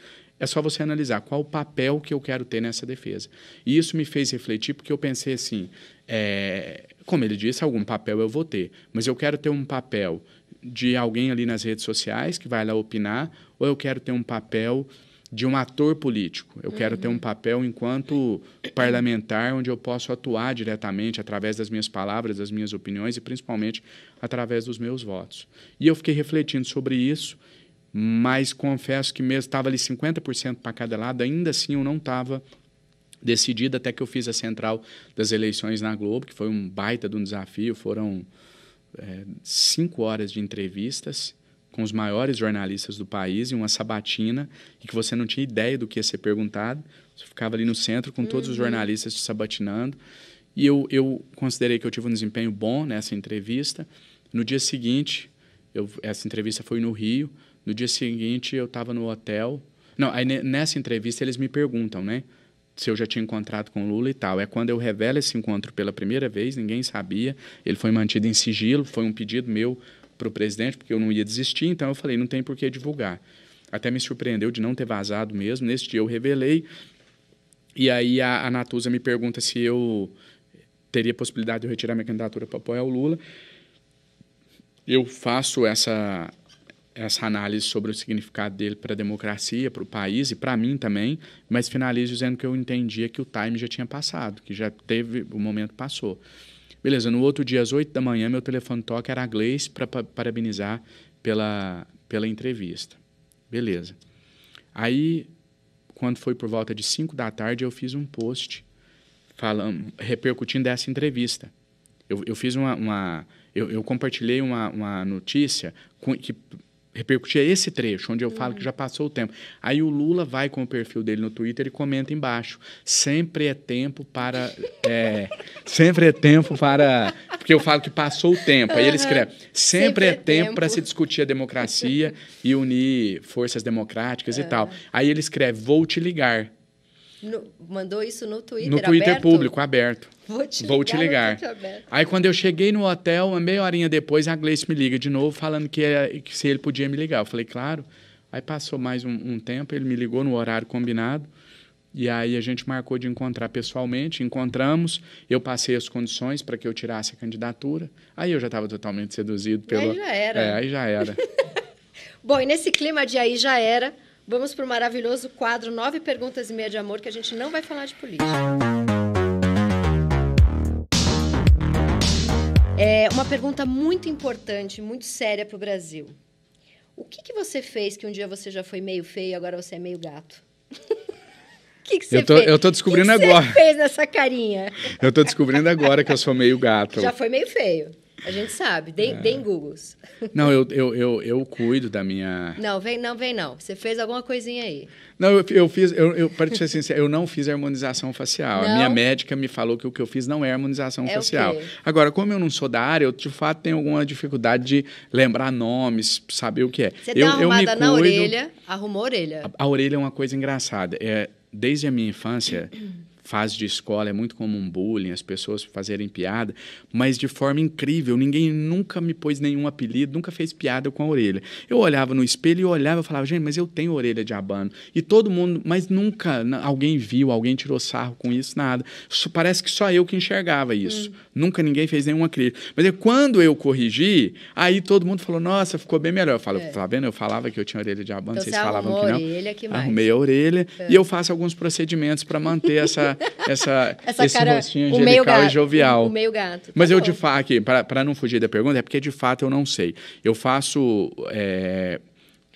É só você analisar qual o papel que eu quero ter nessa defesa. E isso me fez refletir, porque eu pensei assim: é, como ele disse, algum papel eu vou ter, mas eu quero ter um papel de alguém ali nas redes sociais que vai lá opinar, ou eu quero ter um papel de um ator político. Eu uhum. quero ter um uhum. papel enquanto parlamentar onde eu posso atuar diretamente através das minhas palavras, das minhas opiniões e principalmente através dos meus votos. E eu fiquei refletindo sobre isso mas confesso que mesmo estava ali 50% para cada lado, ainda assim eu não estava decidido até que eu fiz a central das eleições na Globo, que foi um baita de um desafio. Foram é, cinco horas de entrevistas com os maiores jornalistas do país e uma sabatina e que você não tinha ideia do que ia ser perguntado. Você ficava ali no centro com todos uhum. os jornalistas te sabatinando. E eu, eu considerei que eu tive um desempenho bom nessa entrevista. No dia seguinte, eu, essa entrevista foi no Rio. No dia seguinte, eu estava no hotel. Não, aí nessa entrevista eles me perguntam, né? Se eu já tinha encontrado com Lula e tal. É quando eu revelo esse encontro pela primeira vez, ninguém sabia. Ele foi mantido em sigilo, foi um pedido meu para o presidente, porque eu não ia desistir, então eu falei, não tem por que divulgar. Até me surpreendeu de não ter vazado mesmo. Neste dia eu revelei. E aí a, a Natuza me pergunta se eu teria possibilidade de eu retirar minha candidatura para apoiar o Lula. Eu faço essa essa análise sobre o significado dele para a democracia, para o país e para mim também, mas finalizo dizendo que eu entendia que o time já tinha passado, que já teve, o momento passou. Beleza, no outro dia, às 8 da manhã, meu telefone toca, era a Gleice para parabenizar pela, pela entrevista. Beleza. Aí, quando foi por volta de 5 da tarde, eu fiz um post falando, repercutindo essa entrevista. Eu, eu fiz uma, uma eu, eu, compartilhei uma, uma notícia que repercutia esse trecho, onde eu uhum. falo que uhum. já passou o tempo. Aí o Lula vai com o perfil dele no Twitter e comenta embaixo. Sempre é tempo para. [LAUGHS] É, sempre é tempo para. Porque eu falo que passou o tempo. Aí ele escreve: sempre, sempre é, é tempo, tempo. para se discutir a democracia e unir forças democráticas uhum. e tal. É. Aí ele escreve: vou te ligar. No, mandou isso no Twitter No Twitter aberto? público, aberto. Vou te Vou ligar. Te ligar. Aí quando eu cheguei no hotel, uma meia horinha depois, a Gleice me liga de novo, falando que, eh, que se ele podia me ligar. Eu falei, claro. Aí passou mais um, um tempo, ele me ligou no horário combinado. E aí a gente marcou de encontrar pessoalmente, encontramos, eu passei as condições para que eu tirasse a candidatura. Aí eu já estava totalmente seduzido pelo. Aí já era. É, aí já era. [LAUGHS] Bom, e nesse clima de aí já era, Vamos para o maravilhoso quadro Nove Perguntas e Meia de Amor, que a gente não vai falar de política. É uma pergunta muito importante, muito séria para o Brasil. O que, que você fez que um dia você já foi meio feio e agora você é meio gato? [LAUGHS] Que que eu, tô, eu tô, descobrindo que agora. O que você fez nessa carinha? Eu tô descobrindo agora que eu sou meio gato. Já foi meio feio. A gente sabe, tem, é. Googles. [LAUGHS] Não, eu, eu, eu, eu, cuido da minha. Não, vem não, vem não. Você fez alguma coisinha aí. Não, eu, eu fiz, eu, eu, para te ser sincero, eu não fiz harmonização facial. Não? A minha médica me falou que o que eu fiz não é harmonização é facial. Agora, como eu não sou da área, eu de fato tenho alguma dificuldade de lembrar nomes, saber o que é. Você eu, tá arrumada eu me cuido... na orelha, arrumou a orelha. A, a orelha é uma coisa engraçada. É, desde a minha infância fase de escola é muito comum bullying, as pessoas fazerem piada, mas de forma incrível, ninguém nunca me pôs nenhum apelido, nunca fez piada com a orelha. Eu olhava no espelho e olhava e falava, gente, mas eu tenho orelha de abano. E todo mundo, mas nunca alguém viu, alguém tirou sarro com isso, nada. Parece que só eu que enxergava isso. Hum. Nunca ninguém fez nenhuma crítica. Mas aí, é quando eu corrigi, aí todo mundo falou, nossa, ficou bem melhor. Eu falo, é. tá vendo? Eu falava que eu tinha orelha de abano, então, vocês falavam que não. Orelha, que mais? Arrumei a orelha é. e eu faço alguns procedimentos para manter essa essa, [LAUGHS] essa, esse cara, rostinho angelical gato, e jovial. O meio gato. Tá Mas bom. eu, de fato, aqui, para não fugir da pergunta, é porque de fato eu não sei. Eu faço. É,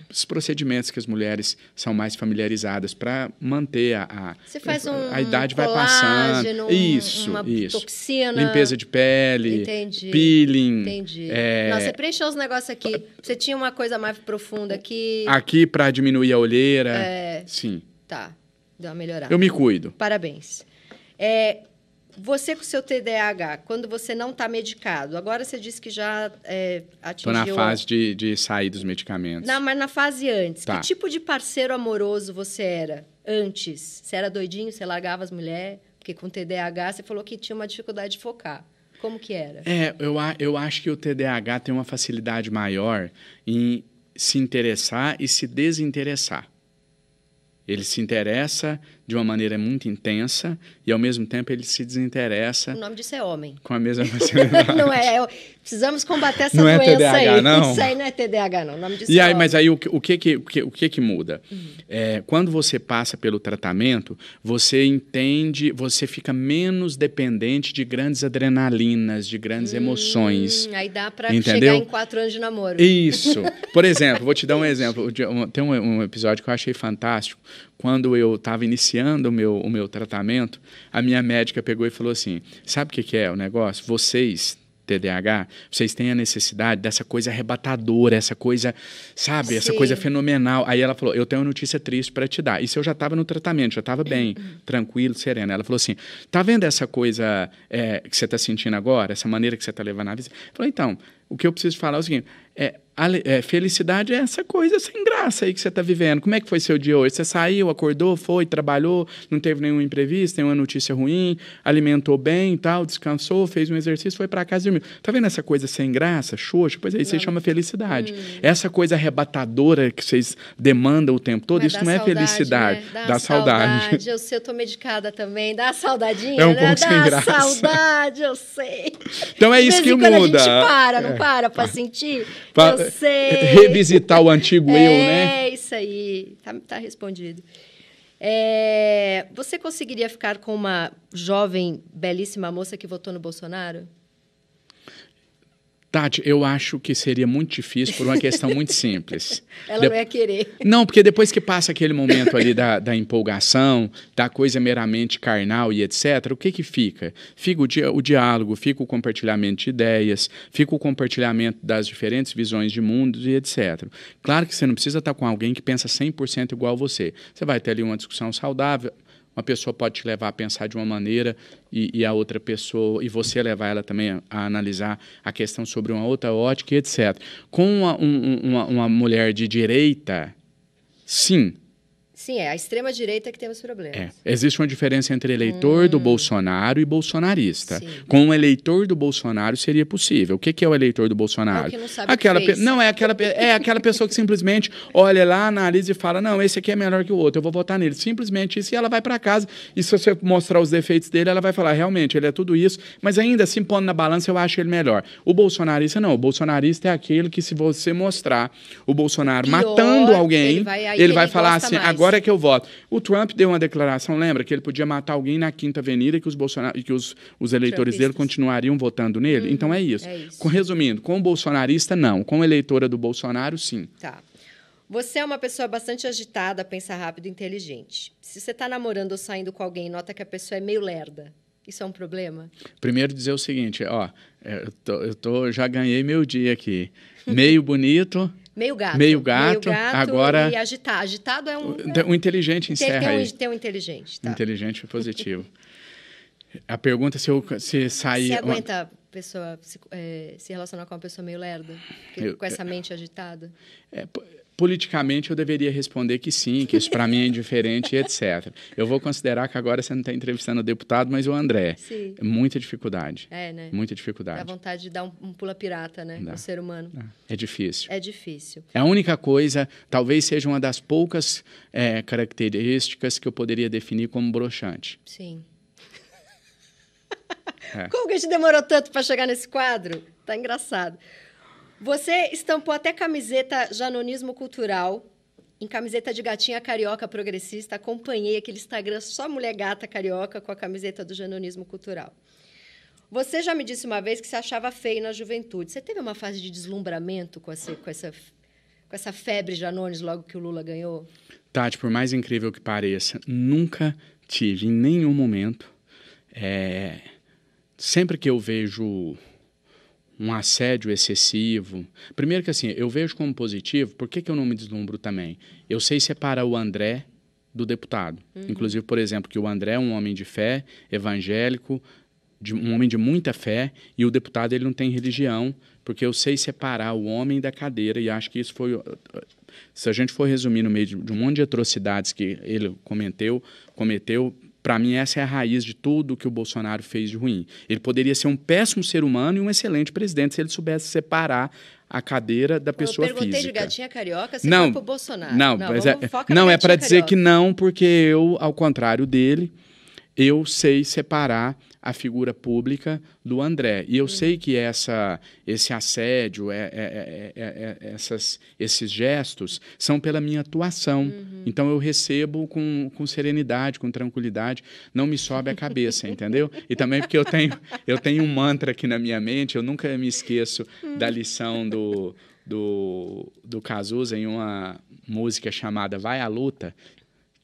os procedimentos que as mulheres são mais familiarizadas para manter a a, um a idade vai passando isso isso toxina, limpeza de pele entendi, peeling entendi é... Nossa, você preencheu os negócios aqui você tinha uma coisa mais profunda aqui aqui para diminuir a olheira é... sim tá Deu uma melhorada. Eu me cuido. Parabéns. É, você com seu TDAH, quando você não está medicado, agora você disse que já é, atingiu... Estou na fase de, de sair dos medicamentos. Não, mas na fase antes. Tá. Que tipo de parceiro amoroso você era antes? Você era doidinho, você largava as mulheres? Porque com TDAH você falou que tinha uma dificuldade de focar. Como que era? É, eu, eu acho que o TDAH tem uma facilidade maior em se interessar e se desinteressar. Ele se interessa de uma maneira muito intensa e ao mesmo tempo ele se desinteressa. O nome disso é homem. Com a mesma facilidade. [LAUGHS] não é, é, precisamos combater essa não é doença é TDAH, aí. Não. Isso aí não é TDAH não, o nome disso e é aí, homem. Mas aí o, o, que, que, o, que, o que que muda? Uhum. É, quando você passa pelo tratamento, você entende, você fica menos dependente de grandes adrenalinas, de grandes hum, emoções. Aí dá para chegar em quatro anos de namoro. Isso. Por exemplo, vou te dar um [LAUGHS] exemplo. Tem um, um episódio que eu achei fantástico quando eu estava iniciando o meu, o meu tratamento, a minha médica pegou e falou assim: sabe o que, que é o negócio? Vocês TDAH, vocês têm a necessidade dessa coisa arrebatadora, essa coisa, sabe, Sim. essa coisa fenomenal. Aí ela falou: Eu tenho uma notícia triste para te dar. Isso eu já estava no tratamento, já estava bem, uhum. tranquilo, sereno. Ela falou assim: Tá vendo essa coisa é, que você está sentindo agora, essa maneira que você está levando a vida? Eu falei: Então, o que eu preciso falar é o seguinte: é, é, felicidade é essa coisa sem graça aí que você está vivendo. Como é que foi seu dia hoje? Você saiu, acordou, foi, trabalhou, não teve nenhum imprevisto, nenhuma notícia ruim, alimentou bem tal, descansou, fez um exercício, foi para casa e dormiu. Tá vendo essa coisa sem graça, xoxa? Pois é, aí não. você chama felicidade. Hum. Essa coisa arrebatadora que vocês demandam o tempo todo, Mas né, isso não é né? felicidade. Né? Dá, dá saudade. saudade. Eu sei, eu tô medicada também. Dá saudadinha, é um né? Dá sem graça. saudade, eu sei. Então é isso que muda. a gente para, não é. para para é. sentir. Pra, eu sei. Revisitar o antigo é, eu, né? É isso aí. Tá, tá respondido. É, você conseguiria ficar com uma jovem, belíssima moça que votou no Bolsonaro? Tati, eu acho que seria muito difícil por uma questão muito [LAUGHS] simples. Ela de... ia querer. Não, porque depois que passa aquele momento ali da, da empolgação, da coisa meramente carnal e etc., o que que fica? Fica o, di o diálogo, fica o compartilhamento de ideias, fica o compartilhamento das diferentes visões de mundos e etc. Claro que você não precisa estar com alguém que pensa 100% igual a você. Você vai ter ali uma discussão saudável, uma pessoa pode te levar a pensar de uma maneira e, e a outra pessoa, e você levar ela também a, a, analisar a questão sobre uma outra ótica, etc. Com uma, um, uma, uma mulher de direita, sim, Sim, é a extrema-direita que temos problemas. É. Existe uma diferença entre eleitor hum. do Bolsonaro e bolsonarista. Sim. Com o eleitor do Bolsonaro seria possível. O que, que é o eleitor do Bolsonaro? É que não sabe aquela que Não, é aquela, é aquela pessoa que simplesmente olha lá, analisa e fala: não, esse aqui é melhor que o outro, eu vou votar nele. Simplesmente isso. E ela vai para casa. E se você mostrar os defeitos dele, ela vai falar: realmente, ele é tudo isso. Mas ainda assim, pondo na balança, eu acho ele melhor. O bolsonarista não. O bolsonarista é aquele que, se você mostrar o Bolsonaro é Pior, matando alguém, ele vai, ele vai falar assim: mais. agora hora é que eu voto. O Trump deu uma declaração, lembra, que ele podia matar alguém na Quinta Avenida e que os, Bolsonaro, que os, os eleitores dele continuariam votando nele? Uhum, então é isso. é isso. Resumindo, com o bolsonarista, não. Com eleitora do Bolsonaro, sim. Tá. Você é uma pessoa bastante agitada, pensa rápido e inteligente. Se você está namorando ou saindo com alguém nota que a pessoa é meio lerda, isso é um problema? Primeiro dizer o seguinte, ó, é, eu tô, eu tô já ganhei meu dia aqui. Meio bonito, Meio gato. Meio gato. Meio gato agora. E agitar. Agitado é um. O, inteligente encerra tem, tem um, Tem um inteligente. Tá. Inteligente e positivo. [LAUGHS] A pergunta é se eu se sair. Você aguenta uma... pessoa se, é, se, relacionar com uma pessoa meio lerda? Eu, com essa mente agitada? É, politicamente eu deveria responder que sim, que isso para mim é indiferente e etc. Eu vou considerar que agora você não está entrevistando o deputado, mas o André. Sim. Muita dificuldade. É, né? Muita dificuldade. Dá vontade de dar um, um pula pirata, né? Dá. O ser humano. É. é difícil. É difícil. É a única coisa, talvez seja uma das poucas é, características que eu poderia definir como broxante. Sim. é. [LAUGHS] Como que a gente demorou tanto para chegar nesse quadro? Tá engraçado. Você estampou até camiseta Janonismo Cultural, em camiseta de gatinha carioca progressista. Acompanhei aquele Instagram só mulher gata carioca com a camiseta do Janonismo Cultural. Você já me disse uma vez que se achava feio na juventude. Você teve uma fase de deslumbramento com essa, com essa, com essa febre Janones logo que o Lula ganhou? Tati, por mais incrível que pareça, nunca tive em nenhum momento. É... Sempre que eu vejo um assédio excessivo. Primeiro que assim, eu vejo como positivo, por que, que eu não me deslumbro também? Eu sei separar o André do deputado. Uhum. Inclusive, por exemplo, que o André é um homem de fé, evangélico, de, um homem de muita fé, e o deputado ele não tem religião, porque eu sei separar o homem da cadeira, e acho que isso foi... Se a gente for resumir no meio de, de um monte de atrocidades que ele cometeu, cometeu para mim, essa é a raiz de tudo que o Bolsonaro fez de ruim. Ele poderia ser um péssimo ser humano e um excelente presidente se ele soubesse separar a cadeira da pessoa eu perguntei física. de gatinha carioca, você não, foi pro Bolsonaro. Não, não, é, não é para dizer que não, porque eu, ao contrário dele, eu sei separar a figura pública do André. E eu sei que essa, esse assédio, é é é, é, é, é, essas, esses gestos, são pela minha atuação. Uhum. Então eu recebo com, com serenidade, com tranquilidade, não me sobe a cabeça, [LAUGHS] entendeu? E também porque eu tenho, eu tenho um mantra aqui na minha mente, eu nunca me esqueço da lição do, do, do Cazuza em uma música chamada Vai à Luta,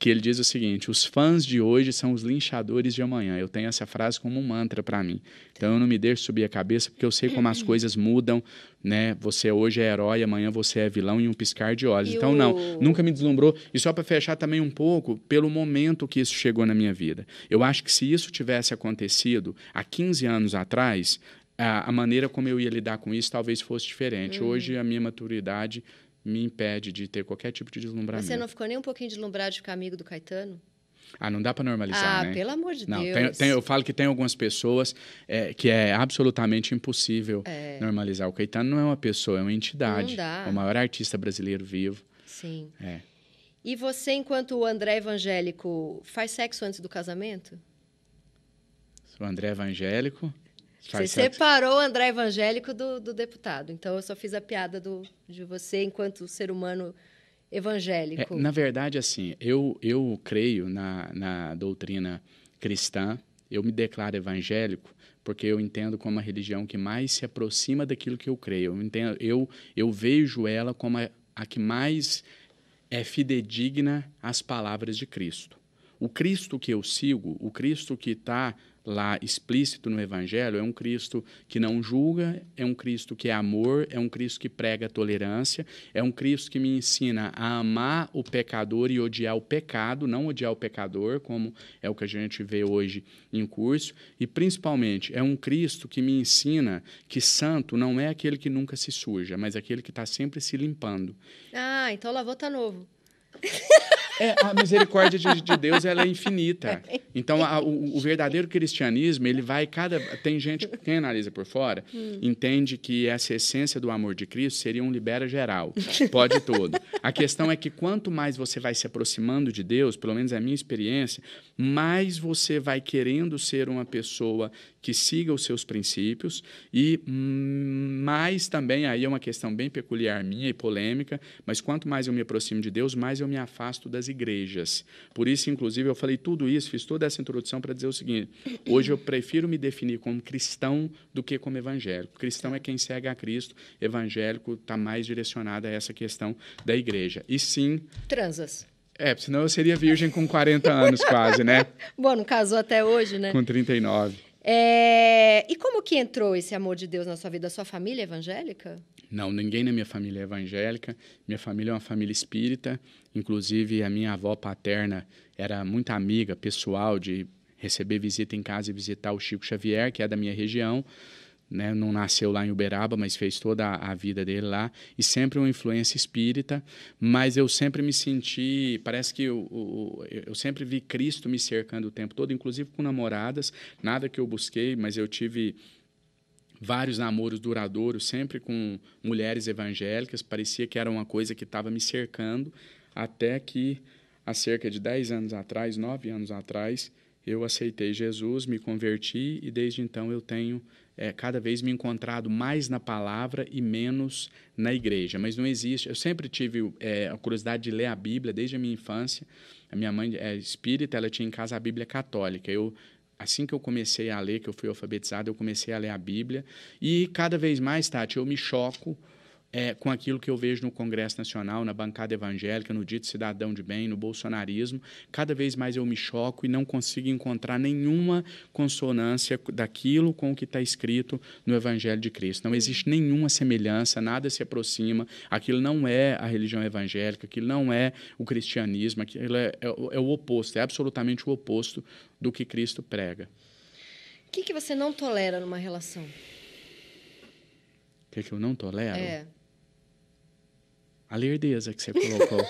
que ele diz o seguinte: os fãs de hoje são os linchadores de amanhã. Eu tenho essa frase como um mantra para mim. Então eu não me deixo subir a cabeça porque eu sei como as [CLEARS THROAT] coisas mudam, né? Você hoje é herói, amanhã você é vilão em um piscar de olhos. Então não, nunca me deslumbrou. E só para fechar também um pouco pelo momento que isso chegou na minha vida. Eu acho que se isso tivesse acontecido há 15 anos atrás, a, maneira como eu ia lidar com isso talvez fosse diferente. Uhum. Hoje a minha maturidade me impede de ter qualquer tipo de deslumbramento. Mas você não ficou nem um pouquinho deslumbrado de ficar amigo do Caetano? Ah, não dá para normalizar, ah, né? Ah, pelo amor de não, Deus. Tem, tem, eu falo que tem algumas pessoas é, que é absolutamente impossível é. normalizar. O Caetano não é uma pessoa, é uma entidade. Não dá. É o maior artista brasileiro vivo. Sim. É. E você, enquanto André evangélico, faz sexo antes do casamento? Sou André evangélico você separou o André evangélico do, do, deputado. Então, eu só fiz a piada do, de você enquanto ser humano evangélico. É, na verdade, assim, eu, eu creio na, na doutrina cristã. Eu me declaro evangélico porque eu entendo como a religião que mais se aproxima daquilo que eu creio. Eu, entendo, eu, eu vejo ela como a, a que mais é fidedigna às palavras de Cristo. O Cristo que eu sigo, o Cristo que está lá explícito no Evangelho é um Cristo que não julga, é um Cristo que é amor, é um Cristo que prega tolerância, é um Cristo que me ensina a amar o pecador e odiar o pecado, não odiar o pecador, como é o que a gente vê hoje em curso, e principalmente é um Cristo que me ensina que santo não é aquele que nunca se suja, mas aquele que está sempre se limpando. Ah, então lavou tá novo. [LAUGHS] É, a misericórdia de, de Deus ela é infinita. [LAUGHS] É então, a, o, o, verdadeiro cristianismo, ele vai cada. Tem gente que quem analisa por fora [LAUGHS] hum. entende que essa essência do amor de Cristo seria um libera geral. Pode todo. A questão é que quanto mais você vai se aproximando de Deus, pelo menos é a minha experiência, mais você vai querendo ser uma pessoa que siga os seus princípios e hum, mais também, aí é uma questão bem peculiar minha e polêmica, mas quanto mais eu me aproximo de Deus, mais eu me afasto das das igrejas. Por isso, inclusive, eu falei tudo isso, fiz toda essa introdução para dizer o seguinte: hoje eu prefiro me definir como cristão do que como evangélico. Cristão é quem segue a Cristo, evangélico está mais direcionado a essa questão da igreja. E sim. Transas. É, senão eu seria virgem com 40 anos quase, né? [LAUGHS] Bom, não casou até hoje, né? Com 39. É... E como que entrou esse amor de Deus na sua vida? A sua família é evangélica? Não, ninguém na minha família é evangélica. Minha família é uma família espírita. Inclusive, a minha avó paterna era muito amiga pessoal de receber visita em casa e visitar o Chico Xavier, que é da minha região né? Não nasceu lá em Uberaba, mas fez toda a, vida dele lá e sempre uma influência espírita. Mas eu sempre me senti, parece que eu, eu, eu sempre vi Cristo me cercando o tempo todo, inclusive com namoradas. Nada que eu busquei, mas eu tive vários namoros duradouros, sempre com mulheres evangélicas, parecia que era uma coisa que estava me cercando, até que, há cerca de 10 anos atrás, 9 anos atrás, eu aceitei Jesus, me converti e desde então eu tenho é, cada vez me encontrado mais na palavra e menos na igreja. Mas não existe. Eu sempre tive é, a curiosidade de ler a Bíblia desde a minha infância. A minha mãe é espírita, ela tinha em casa a Bíblia católica. Eu assim que eu comecei a ler, que eu fui alfabetizado, eu comecei a ler a Bíblia e cada vez mais, Tati, eu me choco é, com aquilo que eu vejo no Congresso Nacional, na bancada evangélica, no dito cidadão de bem, no bolsonarismo. Cada vez mais eu me choco e não consigo encontrar nenhuma consonância daquilo com o que está escrito no Evangelho de Cristo. Não existe nenhuma semelhança, nada se aproxima. Aquilo não é a religião evangélica, aquilo não é o cristianismo, aquilo é, é, é o oposto, é absolutamente o oposto do que Cristo prega. O que, que você não tolera numa relação? O que, é que eu não tolero? É. A lerdeza que você colocou.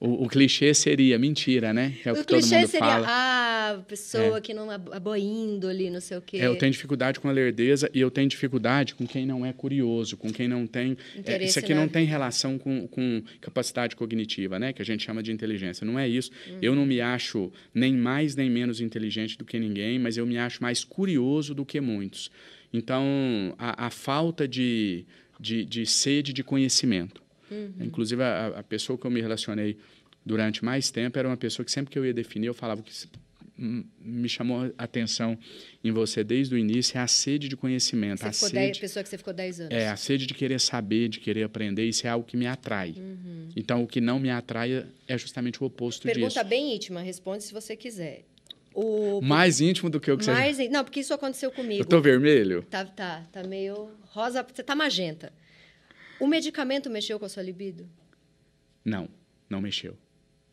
O, o, clichê seria mentira, né? É o, o que todo mundo seria, a Ah, pessoa é. que não aboindo ali, não sei o quê. É, eu tenho dificuldade com a lerdeza e eu tenho dificuldade com quem não é curioso, com quem não tem. É, isso aqui né? não tem relação com, com, capacidade cognitiva, né? Que a gente chama de inteligência. Não é isso. Uhum. Eu não me acho nem mais nem menos inteligente do que ninguém, mas eu me acho mais curioso do que muitos. Então, a, a falta de, de, de sede de conhecimento Uhum. Inclusive, a, a, pessoa que eu me relacionei durante mais tempo era uma pessoa que sempre que eu ia definir, eu falava que hum, me chamou a atenção em você desde o início é a sede de conhecimento. Você a ficou sede, dez, pessoa que você ficou 10 anos. É, a sede de querer saber, de querer aprender, isso é algo que me atrai. Uhum. Então, o que não me atrai é justamente o oposto Pergunta disso. Pergunta bem íntima, responde se você quiser. O... Mais íntimo do que eu que mais você... In... Não, porque isso aconteceu comigo. Eu tô vermelho? Tá, tá, tá meio rosa, você tá magenta. O medicamento mexeu com a sua libido? Não, não mexeu.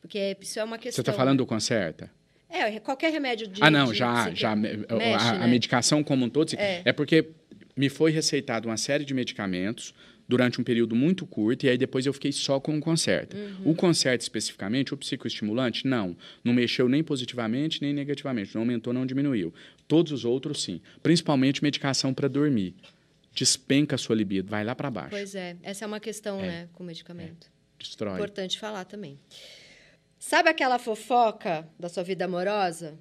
Porque isso é uma tá questão. Você né? está falando do Concerta? É, é, qualquer remédio de. Ah, não, de já. já mexe, a, né? a, medicação como um todo. É. é porque me foi receitado uma série de medicamentos durante um período muito curto e aí depois eu fiquei só com o Concerta. Uhum. O Concerta especificamente, o psicoestimulante, não. Não mexeu nem positivamente nem negativamente. Não aumentou, não diminuiu. Todos os outros, sim. Principalmente medicação para dormir despenca a sua libido, vai lá para baixo. Pois é, essa é uma questão, é. né, com o medicamento. É. Destrói. Importante falar também. Sabe aquela fofoca da sua vida amorosa?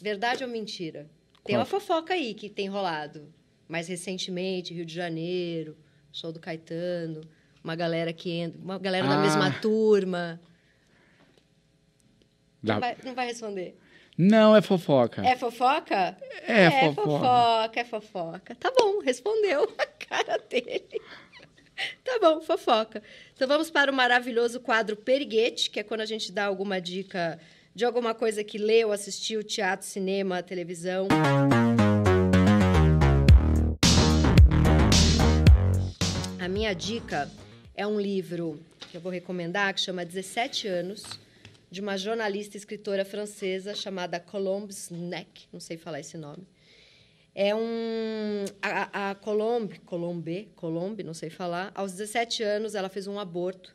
Verdade ou mentira? Tem uma fofoca aí que tem rolado. Mais recentemente, Rio de Janeiro, show do Caetano, uma galera que entra, uma galera ah. da mesma turma. Não vai, não vai responder. Não, é fofoca. É fofoca? É, é fofoca. fofoca. É fofoca, Tá bom, respondeu a cara dele. [LAUGHS] tá bom, fofoca. Então vamos para o maravilhoso quadro Periguete, que é quando a gente dá alguma dica de alguma coisa que leu, assistiu, teatro, cinema, televisão. A minha dica é um livro que eu vou recomendar que chama 17 anos de uma jornalista e escritora francesa chamada Colombe Snack, não sei falar esse nome. É um a, a Colombe, Colombe, Colombe, não sei falar. Aos 17 anos ela fez um aborto.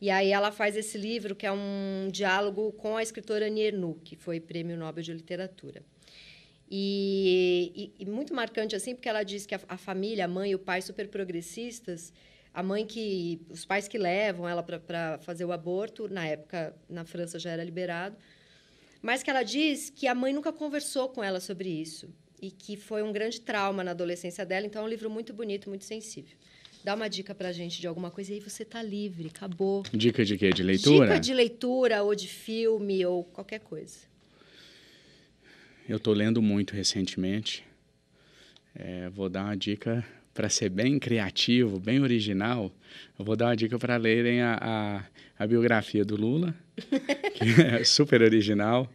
E aí ela faz esse livro que é um diálogo com a escritora Annie que foi Prêmio Nobel de Literatura. E, e, e, muito marcante assim, porque ela diz que a, a família, a mãe e o pai super progressistas a mãe que os pais que levam ela para fazer o aborto na época na França já era liberado mas que ela diz que a mãe nunca conversou com ela sobre isso e que foi um grande trauma na adolescência dela então é um livro muito bonito muito sensível dá uma dica para gente de alguma coisa e aí você tá livre acabou dica de quê de leitura dica de leitura ou de filme ou qualquer coisa eu tô lendo muito recentemente é, vou dar uma dica para ser bem criativo, bem original, eu vou dar uma dica para lerem a, a, a, biografia do Lula, [LAUGHS] que é super original.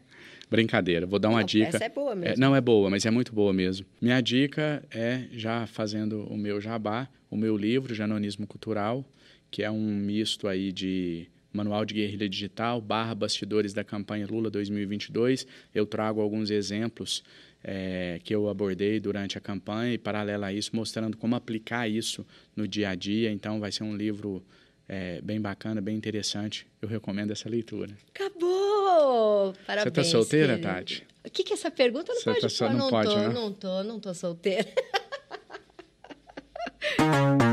Brincadeira, vou dar uma não, dica. Essa é boa é, mesmo. É, não é boa, mas é muito boa mesmo. Minha dica é, já fazendo o meu jabá, o meu livro, Janonismo Cultural, que é um misto aí de Manual de Guerrilha Digital, barra Bastidores da Campanha Lula 2022. Eu trago alguns exemplos é, que eu abordei durante a campanha e, paralela a isso, mostrando como aplicar isso no dia a dia. Então, vai ser um livro é, bem bacana, bem interessante. Eu recomendo essa leitura. Acabou! Parabéns. Você está solteira, Tati? O que, que é essa pergunta? Não Você pode, tá não, não, pode tô, não, né? não tô, não tô solteira. [LAUGHS]